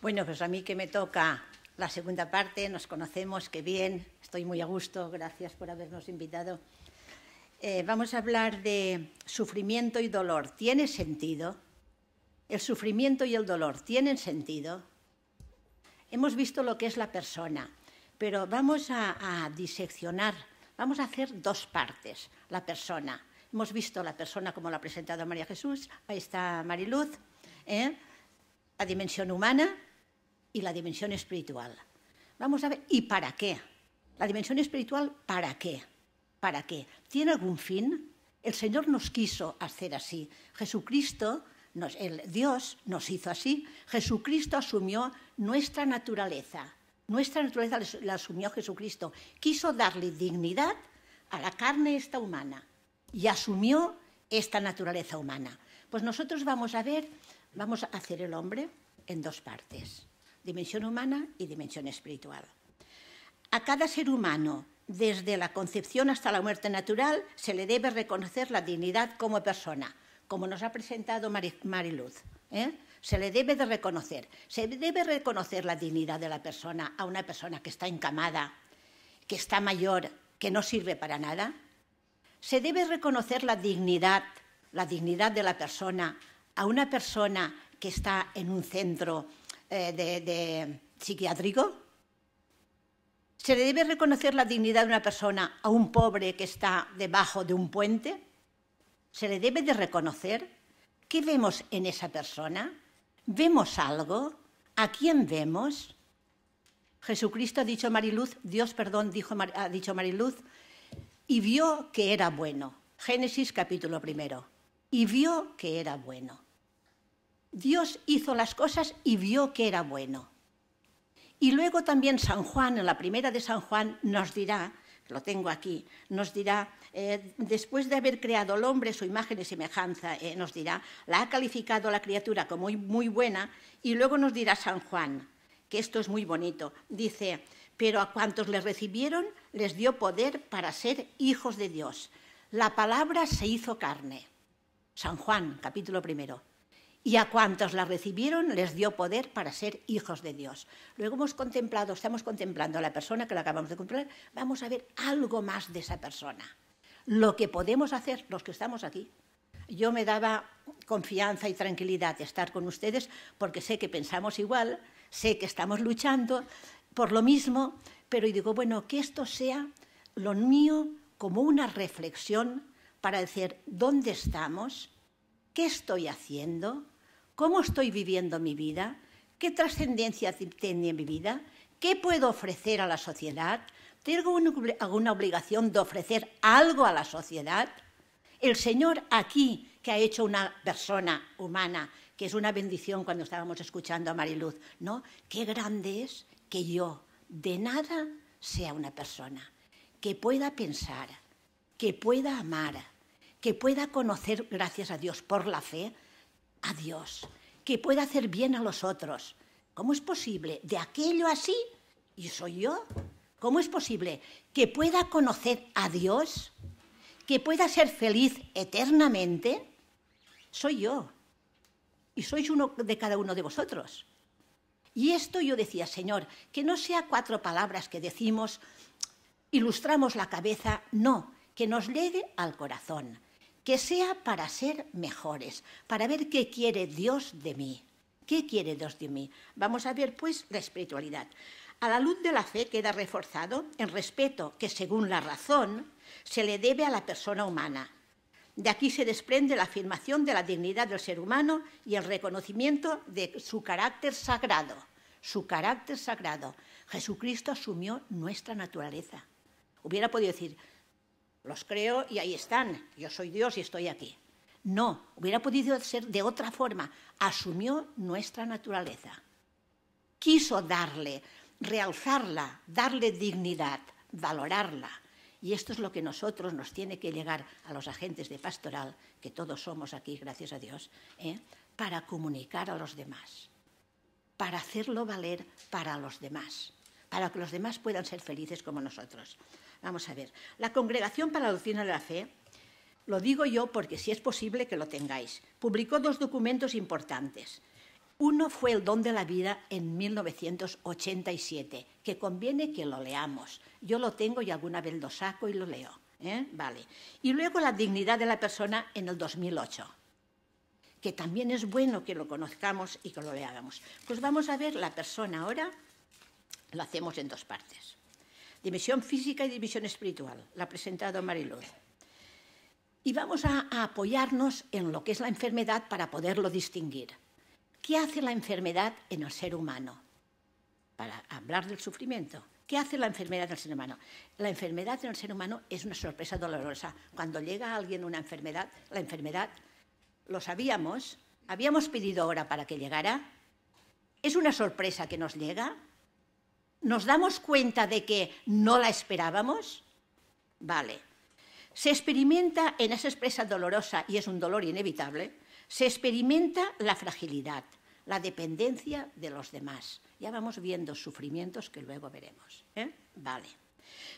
Bueno, pues a mí que me toca la segunda parte, nos conocemos, qué bien, estoy muy a gusto, gracias por habernos invitado. Eh, vamos a hablar de sufrimiento y dolor. ¿Tiene sentido? ¿El sufrimiento y el dolor tienen sentido? Hemos visto lo que es la persona, pero vamos a, diseccionar, vamos a hacer dos partes, la persona. Hemos visto la persona como la ha presentado María Jesús, ahí está Mariluz, ¿eh? la dimensión humana y la dimensión espiritual. Vamos a ver, ¿y para qué? La dimensión espiritual, ¿para qué? ¿Para qué? ¿Tiene algún fin? El Señor nos quiso hacer así. Jesucristo, el Dios nos hizo así. Jesucristo asumió nuestra naturaleza. Nuestra naturaleza la asumió Jesucristo. Quiso darle dignidad a la carne esta humana y asumió esta naturaleza humana. Pues nosotros vamos a ver, vamos a hacer el hombre en dos partes, dimensión humana y dimensión espiritual. A cada ser humano desde la concepción hasta la muerte natural se le debe reconocer la dignidad como persona, como nos ha presentado Mariluz. ¿eh? Se le debe de reconocer. Se debe reconocer la dignidad de la persona a una persona que está encamada, que está mayor, que no sirve para nada. Se debe reconocer la dignidad, la dignidad de la persona a una persona que está en un centro eh, de psiquiátrico ¿Se le debe reconocer la dignidad de una persona a un pobre que está debajo de un puente? ¿Se le debe de reconocer? ¿Qué vemos en esa persona? ¿Vemos algo? ¿A quién vemos? Jesucristo ha dicho Mariluz, Dios, perdón, dijo, ha dicho Mariluz, y vio que era bueno. Génesis capítulo primero. Y vio que era bueno. Dios hizo las cosas y vio que era bueno. Y luego también San Juan, en la primera de San Juan, nos dirá, lo tengo aquí, nos dirá, eh, después de haber creado el hombre su imagen y semejanza, eh, nos dirá, la ha calificado la criatura como muy, buena y luego nos dirá San Juan, que esto es muy bonito, dice, pero a cuantos les recibieron les dio poder para ser hijos de Dios. La palabra se hizo carne. San Juan, capítulo primero y a cuantos la recibieron les dio poder para ser hijos de Dios. Luego hemos contemplado, estamos contemplando a la persona que la acabamos de cumplir, vamos a ver algo más de esa persona. Lo que podemos hacer los que estamos aquí. Yo me daba confianza y tranquilidad de estar con ustedes porque sé que pensamos igual, sé que estamos luchando por lo mismo, pero digo, bueno, que esto sea lo mío como una reflexión para decir dónde estamos, qué estoy haciendo, ¿Cómo estoy viviendo mi vida? ¿Qué trascendencia tiene mi vida? ¿Qué puedo ofrecer a la sociedad? ¿Tengo alguna obligación de ofrecer algo a la sociedad? El Señor aquí, que ha hecho una persona humana, que es una bendición cuando estábamos escuchando a Mariluz, ¿no? Qué grande es que yo de nada sea una persona, que pueda pensar, que pueda amar, que pueda conocer, gracias a Dios, por la fe, a Dios, que pueda hacer bien a los otros. ¿Cómo es posible? De aquello así, y soy yo. ¿Cómo es posible que pueda conocer a Dios? ¿Que pueda ser feliz eternamente? Soy yo. Y sois uno de cada uno de vosotros. Y esto yo decía, Señor, que no sea cuatro palabras que decimos, ilustramos la cabeza, no, que nos llegue al corazón que sea para ser mejores, para ver qué quiere Dios de mí. ¿Qué quiere Dios de mí? Vamos a ver, pues, la espiritualidad. A la luz de la fe queda reforzado el respeto que, según la razón, se le debe a la persona humana. De aquí se desprende la afirmación de la dignidad del ser humano y el reconocimiento de su carácter sagrado. Su carácter sagrado. Jesucristo asumió nuestra naturaleza. Hubiera podido decir, los creo y ahí están, yo soy Dios y estoy aquí. No, hubiera podido ser de otra forma. Asumió nuestra naturaleza. Quiso darle, realzarla, darle dignidad, valorarla. Y esto es lo que nosotros nos tiene que llegar a los agentes de pastoral, que todos somos aquí, gracias a Dios, ¿eh? para comunicar a los demás, para hacerlo valer para los demás, para que los demás puedan ser felices como nosotros. Vamos a ver, la Congregación para la Doctrina de la Fe, lo digo yo porque si es posible que lo tengáis, publicó dos documentos importantes. Uno fue El don de la vida en 1987, que conviene que lo leamos. Yo lo tengo y alguna vez lo saco y lo leo. ¿eh? Vale. Y luego La dignidad de la persona en el 2008 que también es bueno que lo conozcamos y que lo leamos. Pues vamos a ver la persona ahora, lo hacemos en dos partes. Dimensión física y dimensión espiritual. La ha presentado Mariluz. Y vamos a, apoyarnos en lo que es la enfermedad para poderlo distinguir. ¿Qué hace la enfermedad en el ser humano? Para hablar del sufrimiento. ¿Qué hace la enfermedad en el ser humano? La enfermedad en el ser humano es una sorpresa dolorosa. Cuando llega a alguien una enfermedad, la enfermedad, lo sabíamos, habíamos pedido hora para que llegara, es una sorpresa que nos llega ¿Nos damos cuenta de que no la esperábamos? Vale. Se experimenta en esa expresa dolorosa, y es un dolor inevitable, se experimenta la fragilidad, la dependencia de los demás. Ya vamos viendo sufrimientos que luego veremos. ¿eh? Vale.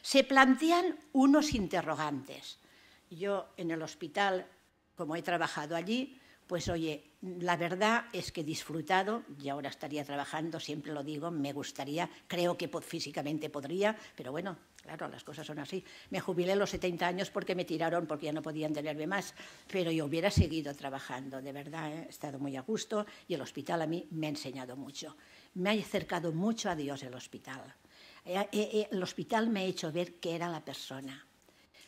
Se plantean unos interrogantes. Yo en el hospital, como he trabajado allí, pues oye, la verdad es que he disfrutado y ahora estaría trabajando, siempre lo digo, me gustaría, creo que físicamente podría, pero bueno, claro, las cosas son así. Me jubilé los 70 años porque me tiraron, porque ya no podían tenerme más, pero yo hubiera seguido trabajando, de verdad, ¿eh? he estado muy a gusto y el hospital a mí me ha enseñado mucho. Me ha acercado mucho a Dios el hospital. Eh, eh, el hospital me ha hecho ver qué era la persona,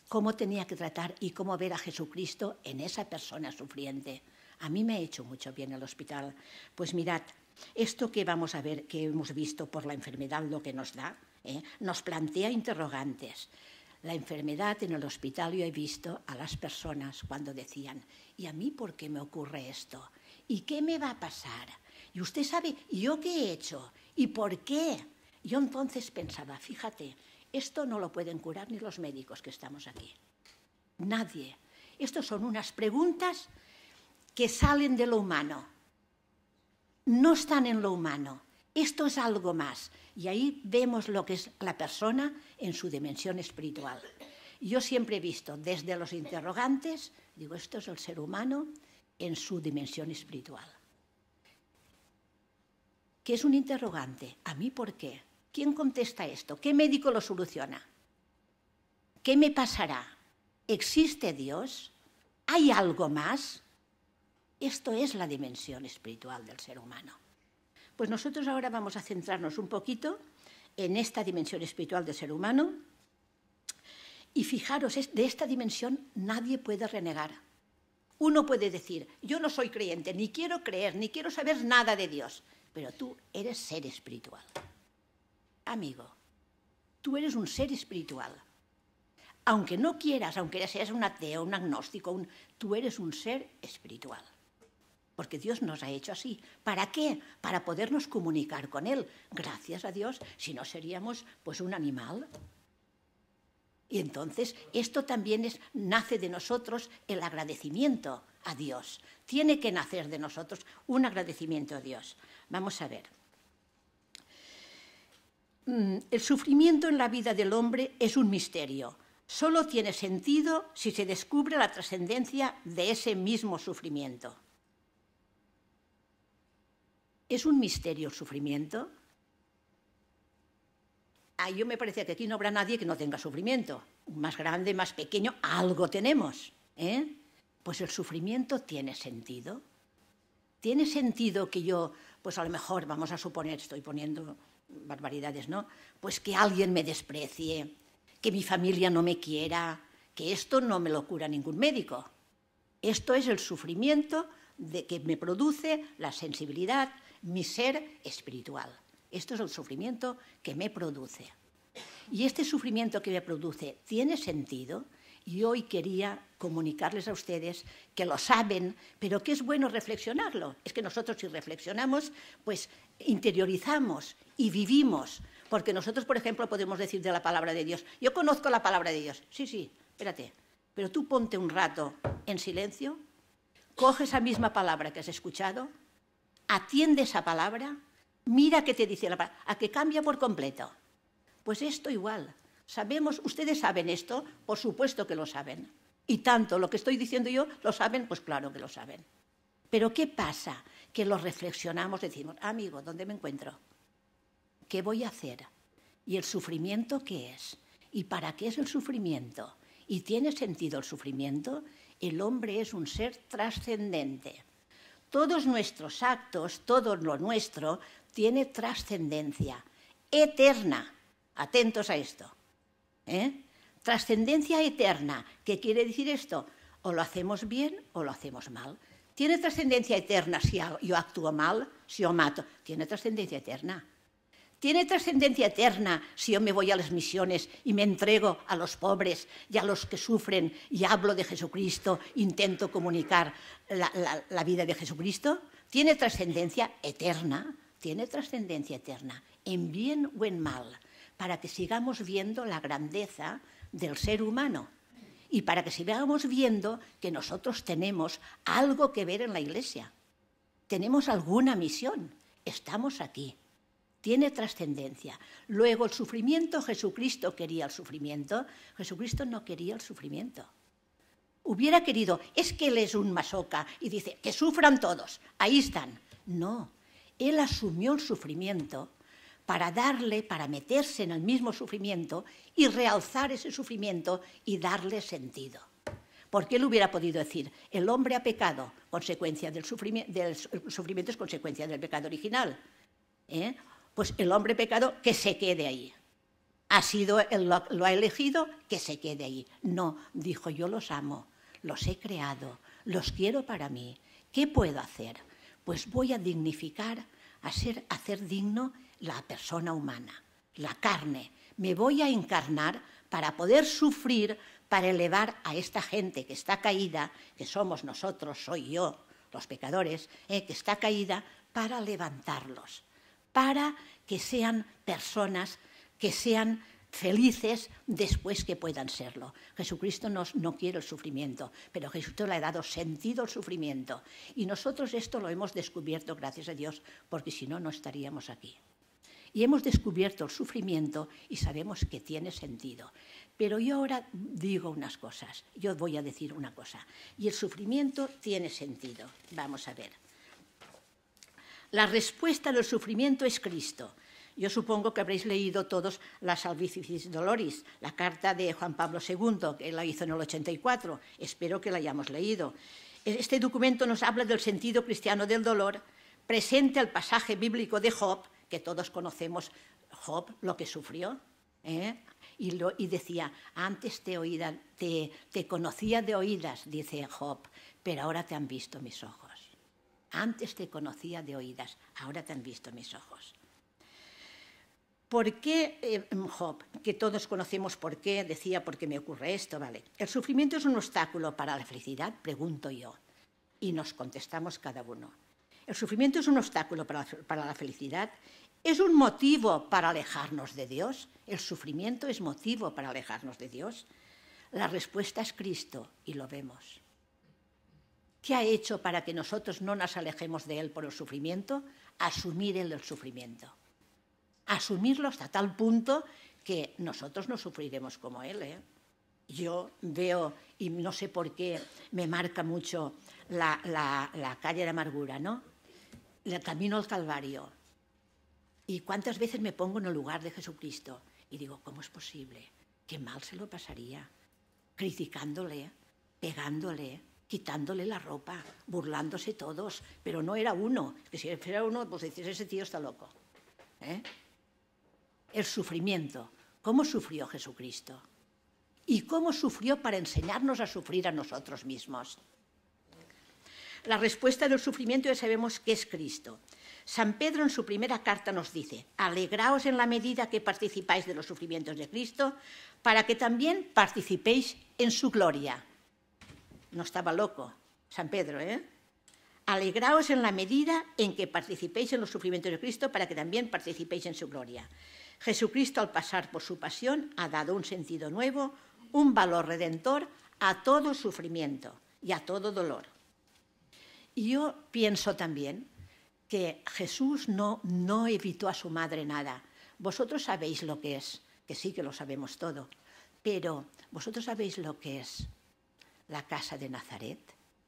cómo tenía que tratar y cómo ver a Jesucristo en esa persona sufriente a mí me ha hecho mucho bien el hospital. Pues mirad, esto que vamos a ver, que hemos visto por la enfermedad, lo que nos da, ¿eh? nos plantea interrogantes. La enfermedad en el hospital yo he visto a las personas cuando decían, ¿y a mí por qué me ocurre esto? ¿Y qué me va a pasar? Y usted sabe, ¿yo qué he hecho? ¿Y por qué? Yo entonces pensaba, fíjate, esto no lo pueden curar ni los médicos que estamos aquí. Nadie. Estas son unas preguntas que salen de lo humano. No están en lo humano. Esto es algo más. Y ahí vemos lo que es la persona en su dimensión espiritual. Yo siempre he visto desde los interrogantes, digo, esto es el ser humano en su dimensión espiritual. ¿Qué es un interrogante? ¿A mí por qué? ¿Quién contesta esto? ¿Qué médico lo soluciona? ¿Qué me pasará? ¿Existe Dios? ¿Hay algo más? Esto es la dimensión espiritual del ser humano. Pues nosotros ahora vamos a centrarnos un poquito en esta dimensión espiritual del ser humano. Y fijaros, de esta dimensión nadie puede renegar. Uno puede decir, yo no soy creyente, ni quiero creer, ni quiero saber nada de Dios, pero tú eres ser espiritual. Amigo, tú eres un ser espiritual. Aunque no quieras, aunque seas un ateo, un agnóstico, tú eres un ser espiritual porque Dios nos ha hecho así. ¿Para qué? Para podernos comunicar con Él. Gracias a Dios, si no seríamos pues un animal. Y entonces esto también es, nace de nosotros el agradecimiento a Dios. Tiene que nacer de nosotros un agradecimiento a Dios. Vamos a ver. Mm, el sufrimiento en la vida del hombre es un misterio. Solo tiene sentido si se descubre la trascendencia de ese mismo sufrimiento. ¿Es un misterio el sufrimiento? A ah, yo me parece que aquí no habrá nadie que no tenga sufrimiento. Más grande, más pequeño, algo tenemos. ¿eh? Pues el sufrimiento tiene sentido. Tiene sentido que yo, pues a lo mejor, vamos a suponer, estoy poniendo barbaridades, ¿no? Pues que alguien me desprecie, que mi familia no me quiera, que esto no me lo cura ningún médico. Esto es el sufrimiento de que me produce la sensibilidad, mi ser espiritual. Esto es el sufrimiento que me produce. Y este sufrimiento que me produce tiene sentido. Y hoy quería comunicarles a ustedes que lo saben, pero que es bueno reflexionarlo. Es que nosotros si reflexionamos, pues interiorizamos y vivimos. Porque nosotros, por ejemplo, podemos decir de la palabra de Dios, yo conozco la palabra de Dios. Sí, sí, espérate. Pero tú ponte un rato en silencio, coge esa misma palabra que has escuchado, atiende esa palabra, mira qué te dice la palabra, a que cambia por completo. Pues esto igual. Sabemos, ustedes saben esto, por supuesto que lo saben. Y tanto lo que estoy diciendo yo, lo saben, pues claro que lo saben. Pero ¿qué pasa? Que lo reflexionamos, decimos, amigo, ¿dónde me encuentro? ¿Qué voy a hacer? ¿Y el sufrimiento qué es? ¿Y para qué es el sufrimiento? ¿Y tiene sentido el sufrimiento? El hombre es un ser trascendente todos nuestros actos, todo lo nuestro, tiene trascendencia eterna. Atentos a esto. ¿eh? Trascendencia eterna. ¿Qué quiere decir esto? O lo hacemos bien o lo hacemos mal. Tiene trascendencia eterna si yo actúo mal, si yo mato. Tiene trascendencia eterna. Tiene trascendencia eterna si yo me voy a las misiones y me entrego a los pobres y a los que sufren y hablo de Jesucristo, intento comunicar la, vida de Jesucristo. Tiene trascendencia eterna, tiene trascendencia eterna, en bien o en mal, para que sigamos viendo la grandeza del ser humano y para que sigamos viendo que nosotros tenemos algo que ver en la Iglesia, tenemos alguna misión, estamos aquí tiene trascendencia. Luego el sufrimiento, Jesucristo quería el sufrimiento, Jesucristo no quería el sufrimiento. Hubiera querido, es que él es un masoca y dice, que sufran todos, ahí están. No, él asumió el sufrimiento para darle, para meterse en el mismo sufrimiento y realzar ese sufrimiento y darle sentido. Porque él hubiera podido decir, el hombre ha pecado, consecuencia del sufrimiento, sufrimiento es consecuencia del pecado original. ¿Eh? Pues el hombre pecado que se quede ahí. Ha sido, lo ha elegido, que se quede ahí. No, dijo, yo los amo, los he creado, los quiero para mí. ¿Qué puedo hacer? Pues voy a dignificar, a, ser, hacer digno la persona humana, la carne. Me voy a encarnar para poder sufrir, para elevar a esta gente que está caída, que somos nosotros, soy yo, los pecadores, eh, que está caída, para levantarlos para que sean personas que sean felices después que puedan serlo. Jesucristo nos, no quiere el sufrimiento, pero Jesucristo le ha dado sentido al sufrimiento. Y nosotros esto lo hemos descubierto, gracias a Dios, porque si no, no estaríamos aquí. Y hemos descubierto el sufrimiento y sabemos que tiene sentido. Pero yo ahora digo unas cosas, yo voy a decir una cosa. Y el sufrimiento tiene sentido. Vamos a ver. La respuesta a sufrimiento es Cristo. Yo supongo que habréis leído todos la Salvificis Doloris, la carta de Juan Pablo II, que la hizo en el 84. Espero que la hayamos leído. Este documento nos habla del sentido cristiano del dolor, presente al pasaje bíblico de Job, que todos conocemos Job, lo que sufrió. ¿eh? Y, lo, y, decía, antes te, oída, te conocía de oídas, dice Job, pero ahora te han visto mis ojos. Antes te conocía de oídas, ahora te han visto mis ojos. ¿Por qué eh, Job, que todos conocemos por qué, decía, ¿por qué me ocurre esto? Vale. ¿El sufrimiento es un obstáculo para la felicidad? Pregunto yo. Y nos contestamos cada uno. ¿El sufrimiento es un obstáculo para la felicidad? ¿Es un motivo para alejarnos de Dios? ¿El sufrimiento es motivo para alejarnos de Dios? La respuesta es Cristo y lo vemos. ¿Qué ha hecho para que nosotros no nos alejemos de Él por el sufrimiento? Asumir el sufrimiento. Asumirlo hasta tal punto que nosotros no sufriremos como Él. ¿eh? Yo veo, y no sé por qué me marca mucho la, calle de amargura, ¿no? El camino al Calvario. ¿Y cuántas veces me pongo en el lugar de Jesucristo? Y digo, ¿cómo es posible? Qué mal se lo pasaría, criticándole, pegándole, quitándole la ropa, burlándose todos, pero no era uno, que si era uno, pues decís ese tío está loco. ¿eh? El sufrimiento, cómo sufrió Jesucristo y cómo sufrió para enseñarnos a sufrir a nosotros mismos. La respuesta del sufrimiento ya sabemos que es Cristo. San Pedro en su primera carta nos dice, alegraos en la medida que participáis de los sufrimientos de Cristo, para que también participéis en su gloria no estaba loco, San Pedro, ¿eh? Alegraos en la medida en que participéis en los sufrimientos de Cristo para que también participéis en su gloria. Jesucristo al pasar por su pasión ha dado un sentido nuevo, un valor redentor a todo sufrimiento y a todo dolor. Y yo pienso también que Jesús no, no evitó a su madre nada. Vosotros sabéis lo que es, que sí que lo sabemos todo, pero vosotros sabéis lo que es la casa de Nazaret,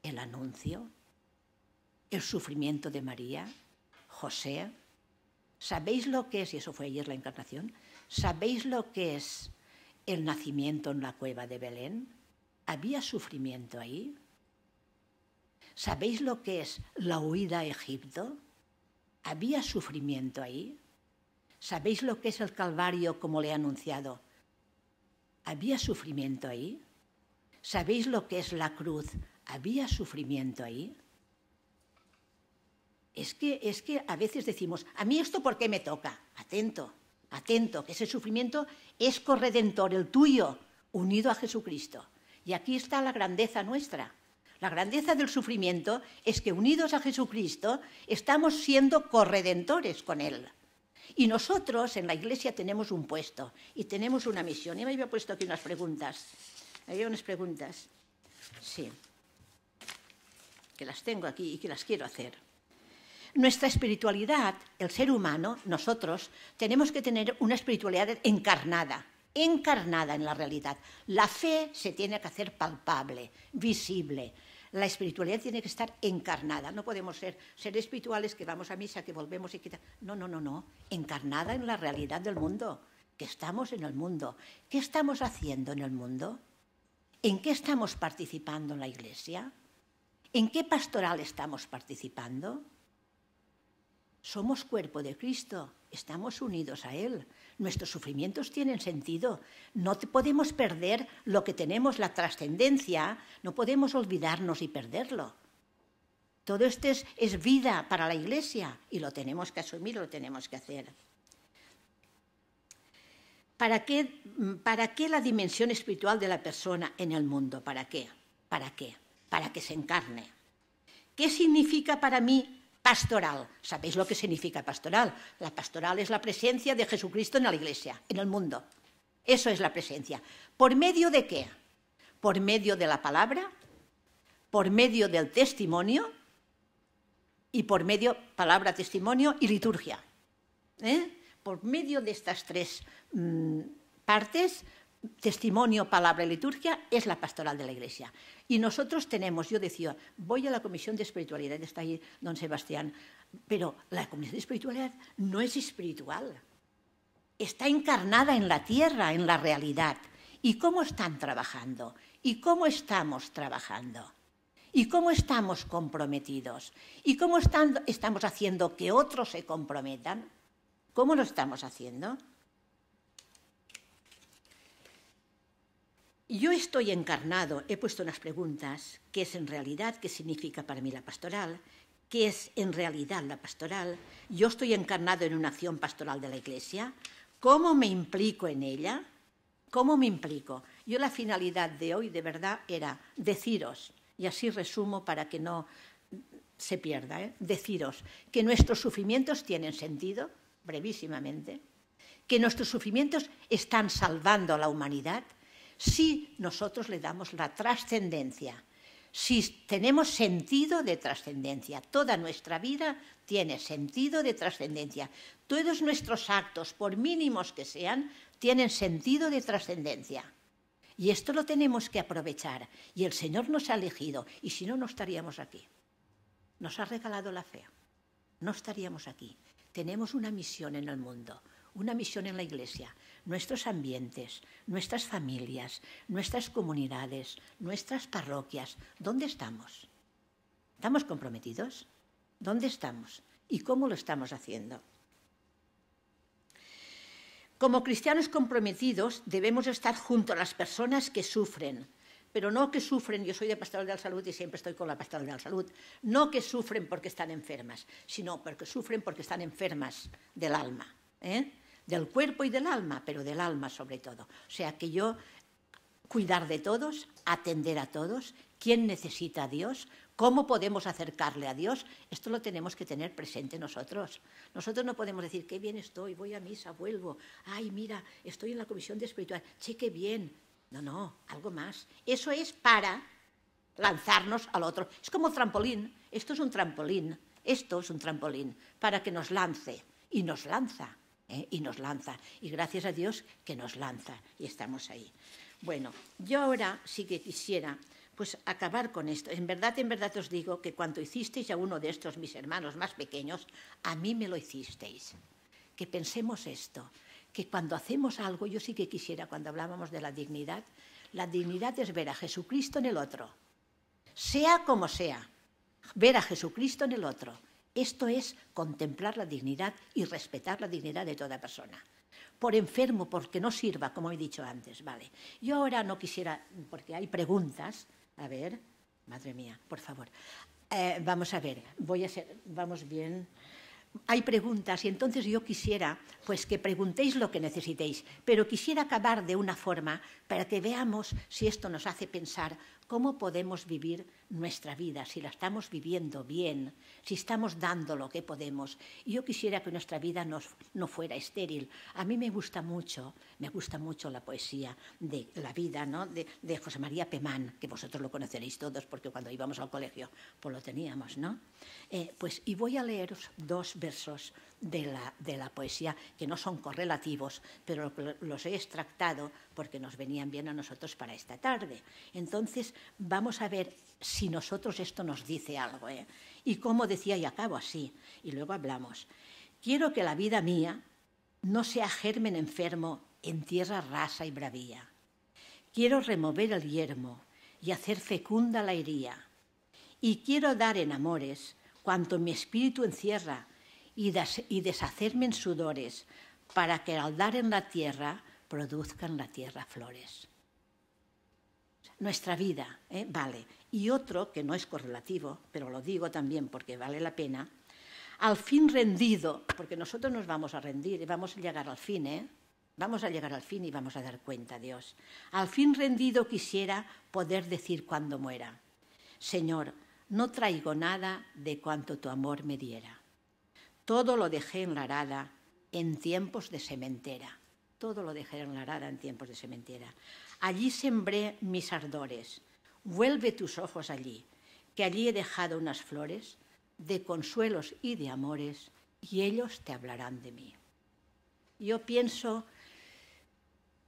el anuncio, el sufrimiento de María, José. ¿Sabéis lo que es, y eso fue ayer la encarnación, sabéis lo que es el nacimiento en la cueva de Belén? ¿Había sufrimiento ahí? ¿Sabéis lo que es la huida a Egipto? ¿Había sufrimiento ahí? ¿Sabéis lo que es el Calvario como le he anunciado? ¿Había sufrimiento ahí? ¿Sabéis lo que es la cruz? ¿Había sufrimiento ahí? Es que, es que a veces decimos, a mí esto por qué me toca. Atento, atento, que ese sufrimiento es corredentor, el tuyo, unido a Jesucristo. Y aquí está la grandeza nuestra. La grandeza del sufrimiento es que unidos a Jesucristo estamos siendo corredentores con Él. Y nosotros en la iglesia tenemos un puesto y tenemos una misión. Y me había puesto aquí unas preguntas. Hay unas preguntas, sí, que las tengo aquí y que las quiero hacer. Nuestra espiritualidad, el ser humano, nosotros, tenemos que tener una espiritualidad encarnada, encarnada en la realidad. La fe se tiene que hacer palpable, visible. La espiritualidad tiene que estar encarnada. No podemos ser seres espirituales que vamos a misa, que volvemos y quitamos. No, no, no, no. Encarnada en la realidad del mundo. Que estamos en el mundo. ¿Qué estamos haciendo en el mundo? ¿En qué estamos participando en la Iglesia? ¿En qué pastoral estamos participando? Somos cuerpo de Cristo, estamos unidos a Él. Nuestros sufrimientos tienen sentido. No podemos perder lo que tenemos, la trascendencia, no podemos olvidarnos y perderlo. Todo esto es, es, vida para la Iglesia y lo tenemos que asumir, lo tenemos que hacer. ¿Para qué, mm, ¿Para qué la dimensión espiritual de la persona en el mundo? ¿Para qué? ¿Para qué? Para que se encarne. ¿Qué significa para mí pastoral? ¿Sabéis lo que significa pastoral? La pastoral es la presencia de Jesucristo en la iglesia, en el mundo. Eso es la presencia. ¿Por medio de qué? Por medio de la palabra, por medio del testimonio y por medio palabra, testimonio y liturgia. ¿Eh? por medio de estas tres mm, partes, testimonio, palabra y liturgia, es la pastoral de la Iglesia. Y nosotros tenemos, yo decía, voy a la Comisión de Espiritualidad, está ahí don Sebastián, pero la Comisión de Espiritualidad no es espiritual, está encarnada en la tierra, en la realidad. ¿Y cómo están trabajando? ¿Y cómo estamos trabajando? ¿Y cómo estamos comprometidos? ¿Y cómo estamos haciendo que otros se comprometan? ¿Cómo lo estamos haciendo? Yo estoy encarnado, he puesto unas preguntas, qué es en realidad, qué significa para mí la pastoral, qué es en realidad la pastoral, yo estoy encarnado en una acción pastoral de la Iglesia, cómo me implico en ella, cómo me implico. Yo la finalidad de hoy de verdad era deciros, y así resumo para que no se pierda, ¿eh? deciros que nuestros sufrimientos tienen sentido, brevísimamente, que nuestros sufrimientos están salvando a la humanidad si nosotros le damos la trascendencia, si tenemos sentido de trascendencia. Toda nuestra vida tiene sentido de trascendencia. Todos nuestros actos, por mínimos que sean, tienen sentido de trascendencia. Y esto lo tenemos que aprovechar. Y el Señor nos ha elegido. Y si no, no estaríamos aquí. Nos ha regalado la fe. No estaríamos aquí tenemos una misión en el mundo, una misión en la Iglesia, nuestros ambientes, nuestras familias, nuestras comunidades, nuestras parroquias. ¿Dónde estamos? ¿Estamos comprometidos? ¿Dónde estamos? ¿Y cómo lo estamos haciendo? Como cristianos comprometidos debemos estar junto a las personas que sufren, pero no que sufren, yo soy de Pastoral de la Salud y siempre estoy con la Pastoral de la Salud, no que sufren porque están enfermas, sino porque sufren porque están enfermas del alma, ¿eh? del cuerpo y del alma, pero del alma sobre todo. O sea que yo cuidar de todos, atender a todos, quién necesita a Dios, cómo podemos acercarle a Dios, esto lo tenemos que tener presente nosotros. Nosotros no podemos decir, qué bien estoy, voy a misa, vuelvo, ay, mira, estoy en la comisión de espiritual, cheque bien, no, no, algo más. Eso es para lanzarnos al otro. Es como trampolín. Esto es un trampolín. Esto es un trampolín para que nos lance. Y nos lanza. ¿eh? Y nos lanza. Y gracias a Dios que nos lanza. Y estamos ahí. Bueno, yo ahora sí que quisiera pues acabar con esto. En verdad, en verdad os digo que cuando hicisteis a uno de estos mis hermanos más pequeños, a mí me lo hicisteis. Que pensemos esto que cuando hacemos algo, yo sí que quisiera, cuando hablábamos de la dignidad, la dignidad es ver a Jesucristo en el otro, sea como sea, ver a Jesucristo en el otro. Esto es contemplar la dignidad y respetar la dignidad de toda persona. Por enfermo, porque no sirva, como he dicho antes, vale. Yo ahora no quisiera, porque hay preguntas. A ver, madre mía, por favor. Eh, vamos a ver, voy a ser, vamos bien hay preguntas y entonces yo quisiera pues que preguntéis lo que necesitéis, pero quisiera acabar de una forma para que veamos si esto nos hace pensar cómo podemos vivir nuestra vida, si la estamos viviendo bien, si estamos dando lo que podemos. yo quisiera que nuestra vida no, fuera estéril. A mí me gusta mucho, me gusta mucho la poesía de la vida ¿no? de, José María Pemán, que vosotros lo conoceréis todos porque cuando íbamos al colegio pues lo teníamos, ¿no? Eh, pues, y voy a leeros dos versos de la, poesía, que no son correlativos, pero los he extractado porque nos venían bien a nosotros para esta tarde. Entonces, vamos a ver si nosotros esto nos dice algo. ¿eh? Y como decía, y acabo así, y luego hablamos, quiero que la vida mía no sea germen enfermo en tierra rasa y bravía. Quiero remover el yermo y hacer fecunda la hería. Y quiero dar en amores cuanto mi espíritu encierra y, deshacerme en sudores, para que al dar en la tierra produzcan la tierra flores. Nuestra vida, eh, vale. Y otro, que no es correlativo, pero lo digo también porque vale la pena, al fin rendido, porque nosotros nos vamos a rendir y vamos a llegar al fin, eh, Vamos a llegar al fin y vamos a dar cuenta, Dios. Al fin rendido quisiera poder decir cuando muera, Señor, no traigo nada de cuanto tu amor me diera. Todo lo dejé en la arada en tiempos de sementera. Todo lo dejé en la en tiempos de sementera. Allí sembré mis ardores. Vuelve tus ojos allí, que allí he dejado unas flores de consuelos y de amores, y ellos te hablarán de mí. Yo pienso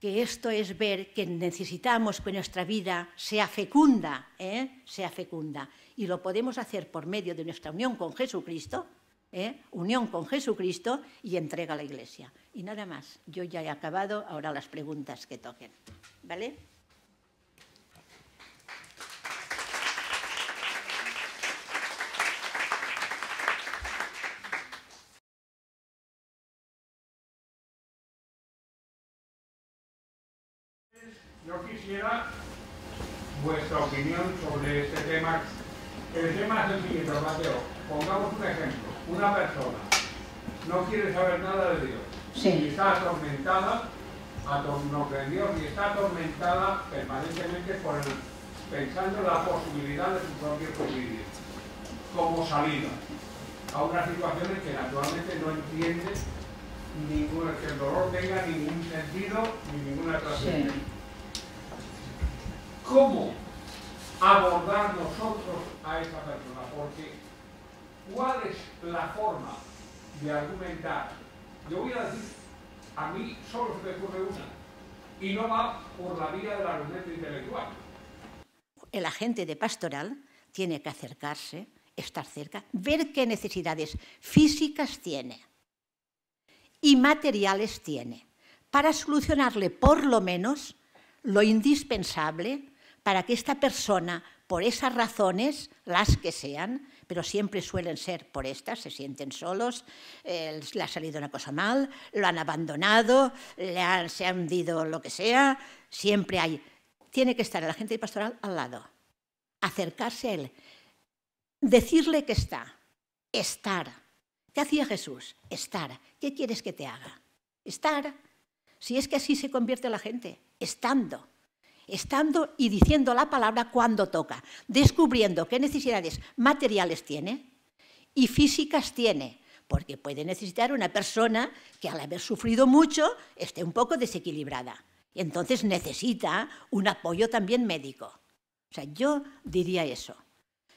que esto es ver que necesitamos que nuestra vida sea fecunda, ¿eh? sea fecunda, y lo podemos hacer por medio de nuestra unión con Jesucristo, ¿eh? unión con Jesucristo y entrega a la Iglesia. Y nada más, yo ya he acabado, ahora las preguntas que toquen. ¿Vale? Yo quisiera vuestra opinión sobre este tema. El tema es el siguiente, Pongamos un ejemplo. Una persona no quiere saber nada de Dios. Y está atormentada, no Dios, y está atormentada permanentemente por pensando en la posibilidad de su propio suicidio como salida a unas situaciones que naturalmente no entiende ningún, que el dolor tenga ningún sentido ni ninguna trascendencia. ¿Cómo abordar nosotros a esa persona? Porque cuál es la forma de argumentar. Yo voy a decir, a mí solo se me ocurre una, y no va por la vía la argumento intelectual. El agente de pastoral tiene que acercarse, estar cerca, ver qué necesidades físicas tiene y materiales tiene, para solucionarle por lo menos lo indispensable para que esta persona, por esas razones, las que sean, pero siempre suelen ser por estas, se sienten solos, eh, le ha salido una cosa mal, lo han abandonado, le han, se hundido lo que sea, siempre hay. Tiene que estar el agente pastoral al lado, acercarse a él, decirle que está, estar. ¿Qué hacía Jesús? Estar. ¿Qué quieres que te haga? Estar. Si es que así se convierte la gente, estando estando y diciendo la palabra cuando toca, descubriendo qué necesidades materiales tiene y físicas tiene, porque puede necesitar una persona que al haber sufrido mucho esté un poco desequilibrada. entonces necesita un apoyo también médico. O sea, yo diría eso.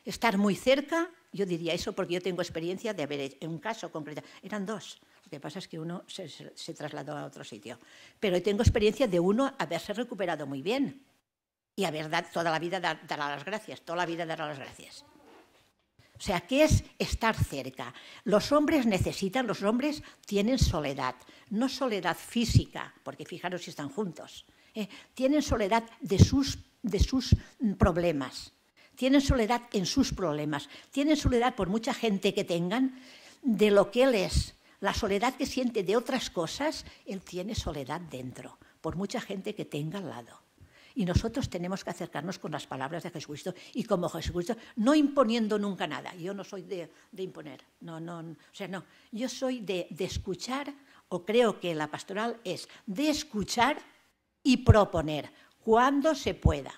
Estar muy cerca, yo diría eso porque yo tengo experiencia de haber en un caso concreto. Eran dos que pasa es que uno se, trasladó a otro sitio. Pero tengo experiencia de uno haberse recuperado muy bien y haber dado toda la vida dará las gracias, toda la vida dará las gracias. O sea, ¿qué es estar cerca? Los hombres necesitan, los hombres tienen soledad, no soledad física, porque fijaros si están juntos, ¿eh? tienen soledad de sus, de sus problemas, tienen soledad en sus problemas, tienen soledad por mucha gente que tengan de lo que él es, la soledad que siente de otras cosas, él tiene soledad dentro, por mucha gente que tenga al lado. Y nosotros tenemos que acercarnos con las palabras de Jesucristo y como Jesucristo, no imponiendo nunca nada. Yo no soy de, imponer, no, no, o sea, no. Yo soy de escuchar, o creo que la pastoral es de escuchar y proponer cuando se pueda.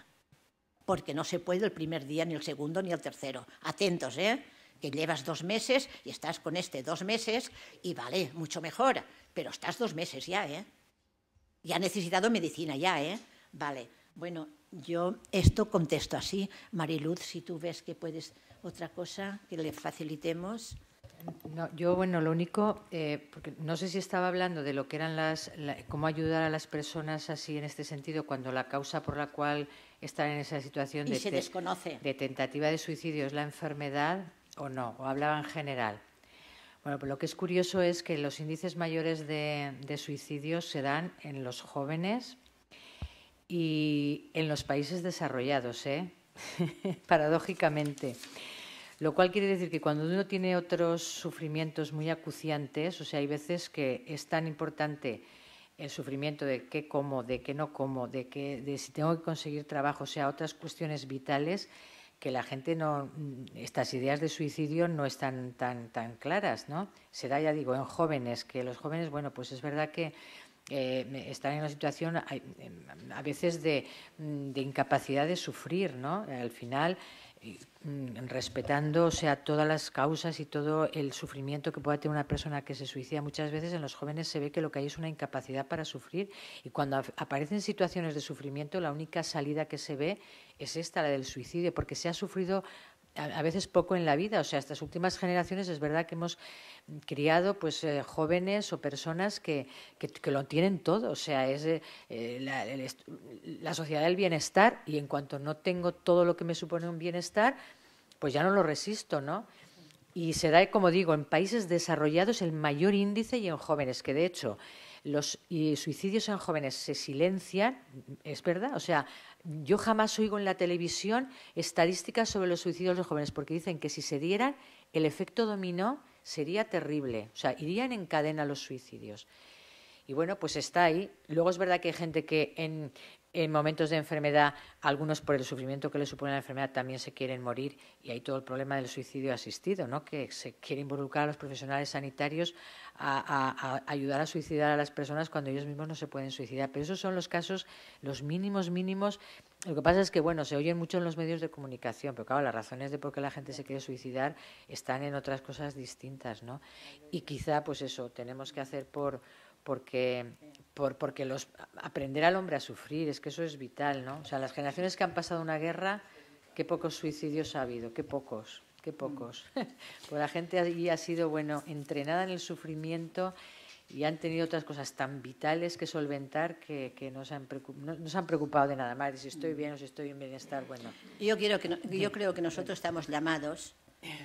Porque no se puede el primer día, ni el segundo, ni el tercero. Atentos, ¿eh? que llevas dos meses y estás con este dos meses y vale, mucho mejor, pero estás dos meses ya, ¿eh? Y ha necesitado medicina ya, ¿eh? Vale, bueno, yo esto contesto así. Mariluz, si tú ves que puedes otra cosa que le facilitemos. No, yo, bueno, lo único, eh, porque no sé si estaba hablando de lo que eran las, cómo ayudar a las personas así en este sentido, cuando la causa por la cual están en esa situación de, se desconoce. de tentativa de suicidio es la enfermedad, o no, o hablaba en general. Bueno, pues lo que es curioso es que los índices mayores de, suicidios se dan en los jóvenes y en los países desarrollados, ¿eh? paradójicamente. Lo cual quiere decir que cuando uno tiene otros sufrimientos muy acuciantes, o sea, hay veces que es tan importante el sufrimiento de qué como, de qué no como, de, de si tengo que conseguir trabajo, o sea, otras cuestiones vitales, que la gente no, estas ideas de suicidio no están tan, tan claras, ¿no? Será, ya digo, en jóvenes, que los jóvenes, bueno, pues es verdad que eh, están en una situación em, a, veces de, mm, de, incapacidad de sufrir, ¿no? Al final Mm, respetando sea, todas las causas y todo el sufrimiento que pueda tener una persona que se suicida. Muchas veces en los jóvenes se ve que lo que hay es una incapacidad para sufrir y cuando aparecen situaciones de sufrimiento la única salida que se ve es esta, la del suicidio, porque se ha sufrido a veces poco en la vida. O sea, estas últimas generaciones es verdad que hemos criado pues eh, jóvenes o personas que, lo tienen todo. O sea, es eh, eh, la, la, sociedad del bienestar y en cuanto no tengo todo lo que me supone un bienestar, pues ya no lo resisto, ¿no? Y se da, como digo, en países desarrollados el mayor índice y en jóvenes, que de hecho los suicidios en jóvenes se silencian, es verdad, o sea, yo jamás oigo en la televisión estadísticas sobre los suicidios de los jóvenes, porque dicen que si se dieran, el efecto dominó sería terrible. O sea, irían en cadena los suicidios. Y bueno, pues está ahí. Luego es verdad que hay gente que en, en momentos de enfermedad, algunos por el sufrimiento que le supone la enfermedad también se quieren morir y hay todo el problema del suicidio asistido, ¿no? que se quiere involucrar a los profesionales sanitarios a, a, ayudar a suicidar a las personas cuando ellos mismos no se pueden suicidar. Pero esos son los casos, los mínimos mínimos. Lo que pasa es que, bueno, se oyen mucho en los medios de comunicación, pero claro, las razones de por qué la gente se quiere suicidar están en otras cosas distintas, ¿no? Y quizá, pues eso, tenemos que hacer por porque, por, porque los, aprender al hombre a sufrir, es que eso es vital, ¿no? O sea, las generaciones que han pasado una guerra, qué pocos suicidios ha habido, qué pocos, qué pocos. Mm. pues la gente ahí ha sido, bueno, entrenada en el sufrimiento y han tenido otras cosas tan vitales que solventar que, que no, se han han preocupado de nada más, de si estoy mm. bien o si estoy en bienestar, bueno. Yo, quiero que mm. yo creo que nosotros estamos llamados,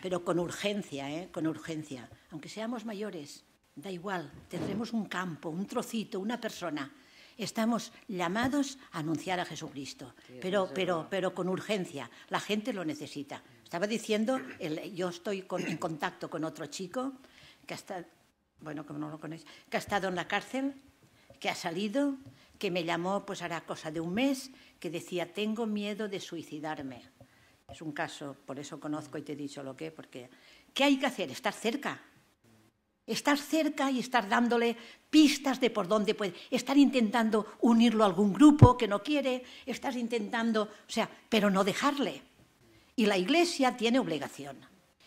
pero con urgencia, ¿eh? con urgencia, aunque seamos mayores, Da igual, tendremos un campo, un trocito, una persona. Estamos llamados a anunciar a Jesucristo, pero, pero, pero con urgencia. La gente lo necesita. Estaba diciendo, yo estoy en contacto con otro chico que bueno, no lo que ha estado en la cárcel, que ha salido, que me llamó, pues hará cosa de un mes, que decía, tengo miedo de suicidarme. Es un caso, por eso conozco y te he dicho lo que, porque ¿qué hay que hacer? Estar cerca, estar cerca y estar dándole pistas de por dónde puede, estar intentando unirlo a algún grupo que no quiere, estar intentando, o sea, pero no dejarle. Y la Iglesia tiene obligación.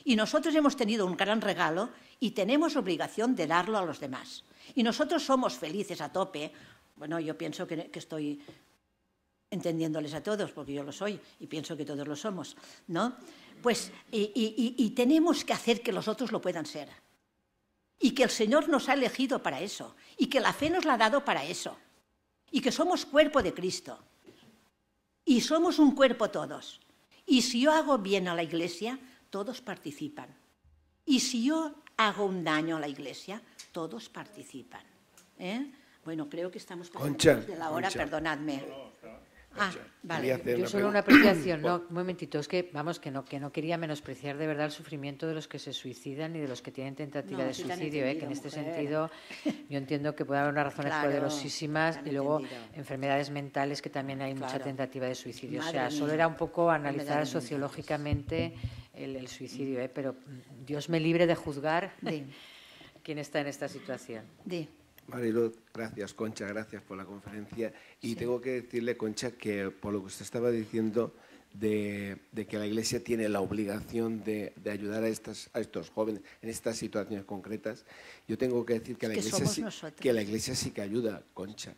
Y nosotros hemos tenido un gran regalo y tenemos obligación de darlo a los demás. Y nosotros somos felices a tope. Bueno, yo pienso que, estoy entendiéndoles a todos, porque yo lo soy y pienso que todos lo somos, ¿no? Pues, y tenemos que hacer que los otros lo puedan ser y que el Señor nos ha elegido para eso y que la fe nos la ha dado para eso y que somos cuerpo de Cristo y somos un cuerpo todos. Y si yo hago bien a la iglesia, todos participan. Y si yo hago un daño a la iglesia, todos participan. ¿eh? Bueno, creo que estamos Concha, de la hora, perdonadme. Ah, vale. Yo solo una apreciación, no, un momentito, es que vamos que no que no quería menospreciar de verdad el sufrimiento de los que se suicidan y de los que tienen tentativa de suicidio, eh, que en este sentido yo entiendo que puede haber unas razones poderosísimas y luego enfermedades mentales que también hay mucha tentativa de suicidio, o sea, solo era un poco analizar sociológicamente el, suicidio, mm. eh, pero mm, Dios me libre de juzgar quién está en esta situación. sí. Mariluz, gracias, Concha, gracias por la conferencia. Y tengo que decirle, Concha, que por lo que usted estaba diciendo de, que la Iglesia tiene la obligación de, ayudar a, estas, a estos jóvenes en estas situaciones concretas, yo tengo que decir que, la, iglesia sí, que ayuda, Concha.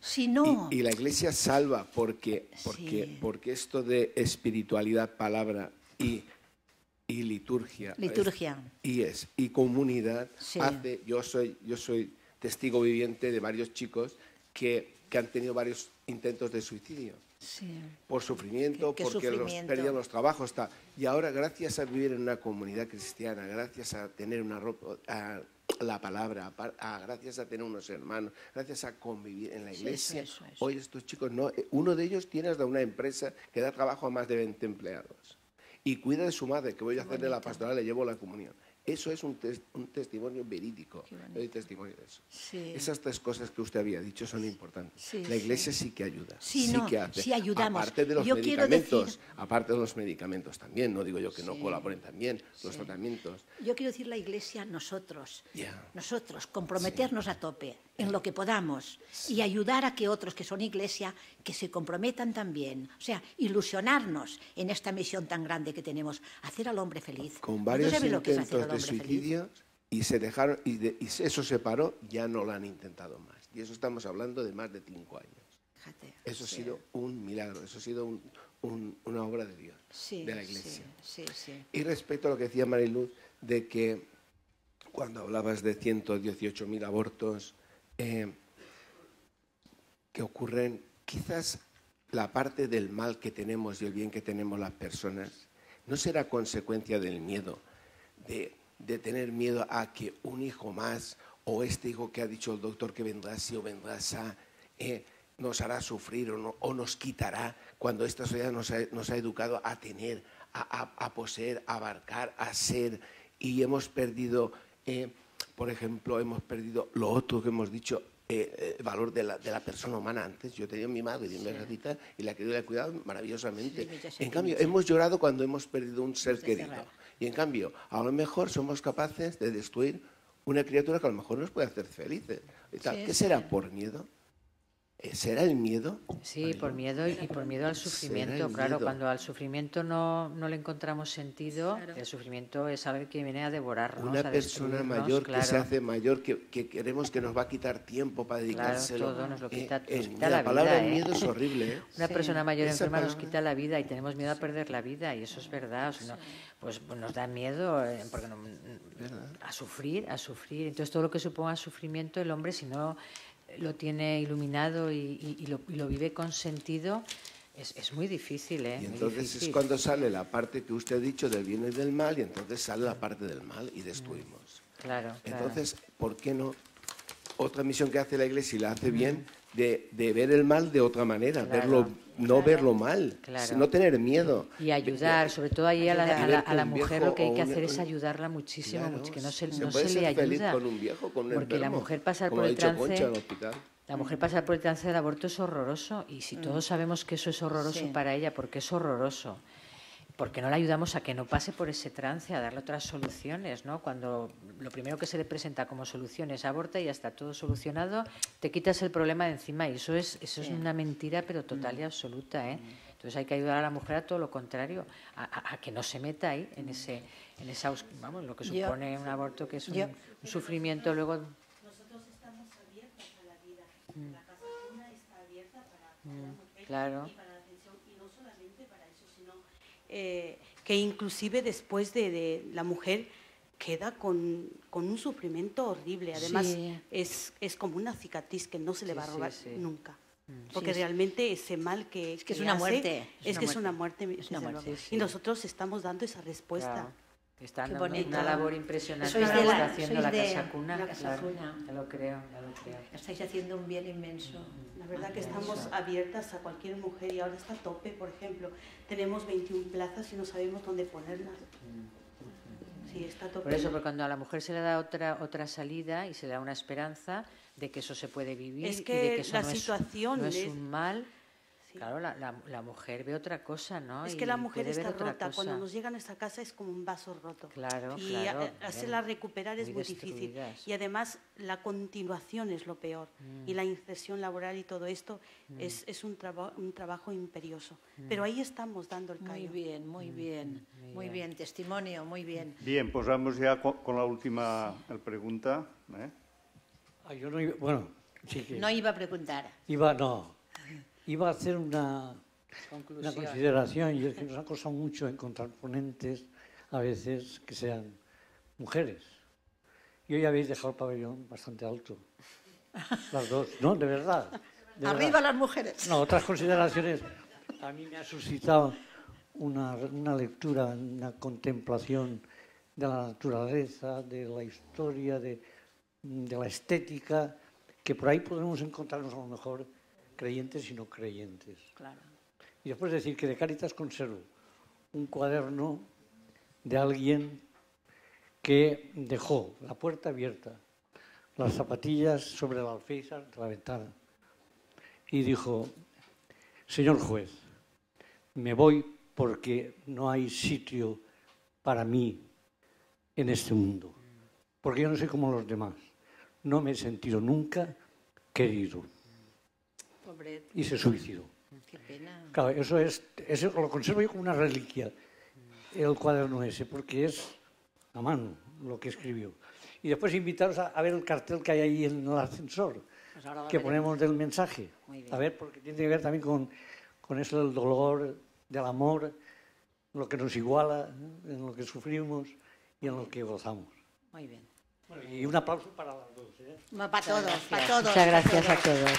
y, la Iglesia salva porque, porque, porque esto de espiritualidad, palabra y liturgia. Liturgia. y es. Y comunidad hace, yo soy, yo soy testigo viviente de varios chicos que, han tenido varios intentos de suicidio. Por sufrimiento, porque Los, perdían los trabajos. Está. Y ahora, gracias a vivir en una comunidad cristiana, gracias a tener una ropa, la palabra, a, gracias a tener unos hermanos, gracias a convivir en la iglesia, hoy estos chicos, no, eh, uno de ellos tiene hasta una empresa que da trabajo a más de 20 empleados y cuida de su madre, que voy a hacerle la pastoral, le llevo la comunión. Eso es un, testimonio verídico, testimonio de eso. Esas tres cosas que usted había dicho son importantes. la iglesia sí. que ayuda, sí, que hace. Aparte de los medicamentos, aparte de los medicamentos también, no digo yo que no colaboren también los tratamientos. Yo quiero decir la iglesia nosotros, nosotros comprometernos a tope en lo que podamos y ayudar a que otros que son iglesia que se comprometan también, o sea, ilusionarnos en esta misión tan grande que tenemos, hacer al hombre feliz. Con varios intentos de suicidio y se dejaron y, eso se paró, ya no lo han intentado más. Y eso estamos hablando de más de cinco años. eso ha sido un milagro, eso ha sido una obra de Dios, de la Iglesia. y respecto a lo que decía Mariluz, de que cuando hablabas de 118.000 abortos eh, que ocurren Quizás la parte del mal que tenemos y el bien que tenemos las personas no será consecuencia del miedo, de, tener miedo a que un hijo más o este hijo que ha dicho el doctor que vendrá sí o vendrá sí eh, nos hará sufrir o, nos quitará cuando esta sociedad nos ha, educado a tener, a, poseer, a abarcar, a ser y hemos perdido, eh, por ejemplo, hemos perdido lo otro que hemos dicho, el eh, eh, valor de la, persona humana. Antes yo tenía mi madre, mi sí. y la quería cuidar cuidado maravillosamente. en cambio, hemos llorado cuando hemos perdido un ser querido. Y en cambio, a lo mejor somos capaces de destruir una criatura que a lo mejor nos puede hacer felices. ¿Qué será por miedo? ¿Será el miedo? Sí, por miedo y por miedo al sufrimiento. Claro, cuando al sufrimiento no, no le encontramos sentido, el sufrimiento es algo que viene a devorarnos. Una persona mayor que se hace mayor, que, queremos que nos va a quitar tiempo para dedicárselo. Claro, todo nos lo eh, eh, quita, la, palabra ¿eh? miedo es horrible. Una persona mayor enferma nos quita la vida y tenemos miedo a perder la vida y eso es verdad. Pues, pues, nos da miedo porque a sufrir, a sufrir. Entonces todo lo que suponga sufrimiento, el hombre si no lo tiene iluminado y, lo, vive con sentido, es, es muy difícil. ¿eh? Y entonces es cuando sale la parte que usted ha dicho del bien y del mal, y entonces sale la parte del mal y destruimos. Claro. Entonces, ¿por qué no? Otra misión que hace la Iglesia y la hace bien de, ver el mal de otra manera, verlo no verlo mal, no tener miedo. Y ayudar, sobre todo ahí a la, mujer lo que hay que hacer es ayudarla muchísimo, que no se, le ayude, porque la mujer pasar por el trance. la mujer pasar por el trance del aborto es horroroso y si mm. todos sabemos que eso es horroroso para ella, porque es horroroso porque no le ayudamos a que no pase por ese trance, a darle otras soluciones? ¿no? Cuando lo primero que se le presenta como solución es aborto y ya está todo solucionado, te quitas el problema de encima. Y eso es, eso es una mentira, pero total y mm. absoluta. ¿eh? Entonces hay que ayudar a la mujer a todo lo contrario, a, que no se meta ahí en ese, en esa, vamos, lo que supone un aborto, que es un, sufrimiento luego. Nosotros estamos abiertos a la vida. Mm. La casa está abierta para, mm, Claro. Eh, que inclusive después de, de, la mujer queda con, un sufrimiento horrible. Además, es, es, como una cicatriz que no se le va a robar nunca. Mm. Porque realmente ese mal que... Es que, es, una muerte, es, que es, una muerte. Y nosotros estamos dando esa respuesta. Está haciendo una labor impresionante haciendo la Casa Cuna. La casa cuna. Ya lo creo, Estáis haciendo un bien inmenso. La verdad que estamos abiertas a cualquier mujer y ahora está a tope, por ejemplo. Tenemos 21 plazas y no sabemos dónde ponerlas. Sí, está a tope. Por eso, porque cuando a la mujer se le da otra, otra salida y se le da una esperanza de que eso se puede vivir y de que eso situación no es un mal Claro, la, mujer ve otra cosa, ¿no? Es que la mujer está rota. Cuando nos llegan a esta casa es como un vaso roto. Claro, y claro. Y hacerla recuperar es muy, difícil. Y además la continuación es lo peor. Y mm. la inserción laboral y todo esto mm. es, un, un, trabajo imperioso. Mm. Pero ahí estamos dando el caño. Muy bien, muy bien. Muy, bien. testimonio, muy bien. Bien, pues vamos ya con, la última pregunta. ¿eh? Ah, yo no iba, bueno, sí No iba a preguntar. Iba, no. Iba a hacer una, consideración, y es que nos ha costado mucho encontrar ponentes a veces que sean mujeres. Y hoy habéis dejado el pabellón bastante alto. Las dos, no, de verdad. Arriba las mujeres. No, otras consideraciones. A mí me ha suscitado una, lectura, una contemplación de la naturaleza, de la historia, de, de la estética, que por ahí podremos encontrarnos a lo mejor creyentes y no creyentes. Y después decir que de Caritas conservo un cuaderno de alguien que dejó la puerta abierta, las zapatillas sobre la alféizar de la ventana y dijo, señor juez, me voy porque no hay sitio para mí en este mundo, porque yo no soy como los demás, no me he sentido nunca querido y se suicidó. Mm, qué pena. Claro, eso es, eso lo conservo yo como una reliquia, el cuaderno ese, porque es a mano lo que escribió. Y después invitaros a, ver el cartel que hay ahí en el ascensor, pues que ponemos del mensaje. A ver, porque tiene que ver también con, con eso del dolor, del amor, lo que nos iguala, ¿eh? en lo que sufrimos y en lo que gozamos. Muy bien. y un aplauso para las dos. ¿eh? para todos, para todos. Muchas gracias a todos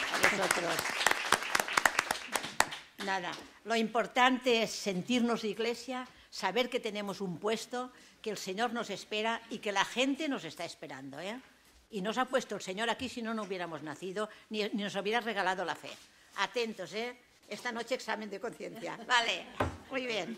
nada. Lo importante es sentirnos de iglesia, saber que tenemos un puesto, que el Señor nos espera y que la gente nos está esperando. ¿eh? Y nos ha puesto el Señor aquí si no, no hubiéramos nacido ni, ni nos hubiera regalado la fe. Atentos, ¿eh? Esta noche examen de conciencia. Vale, muy bien.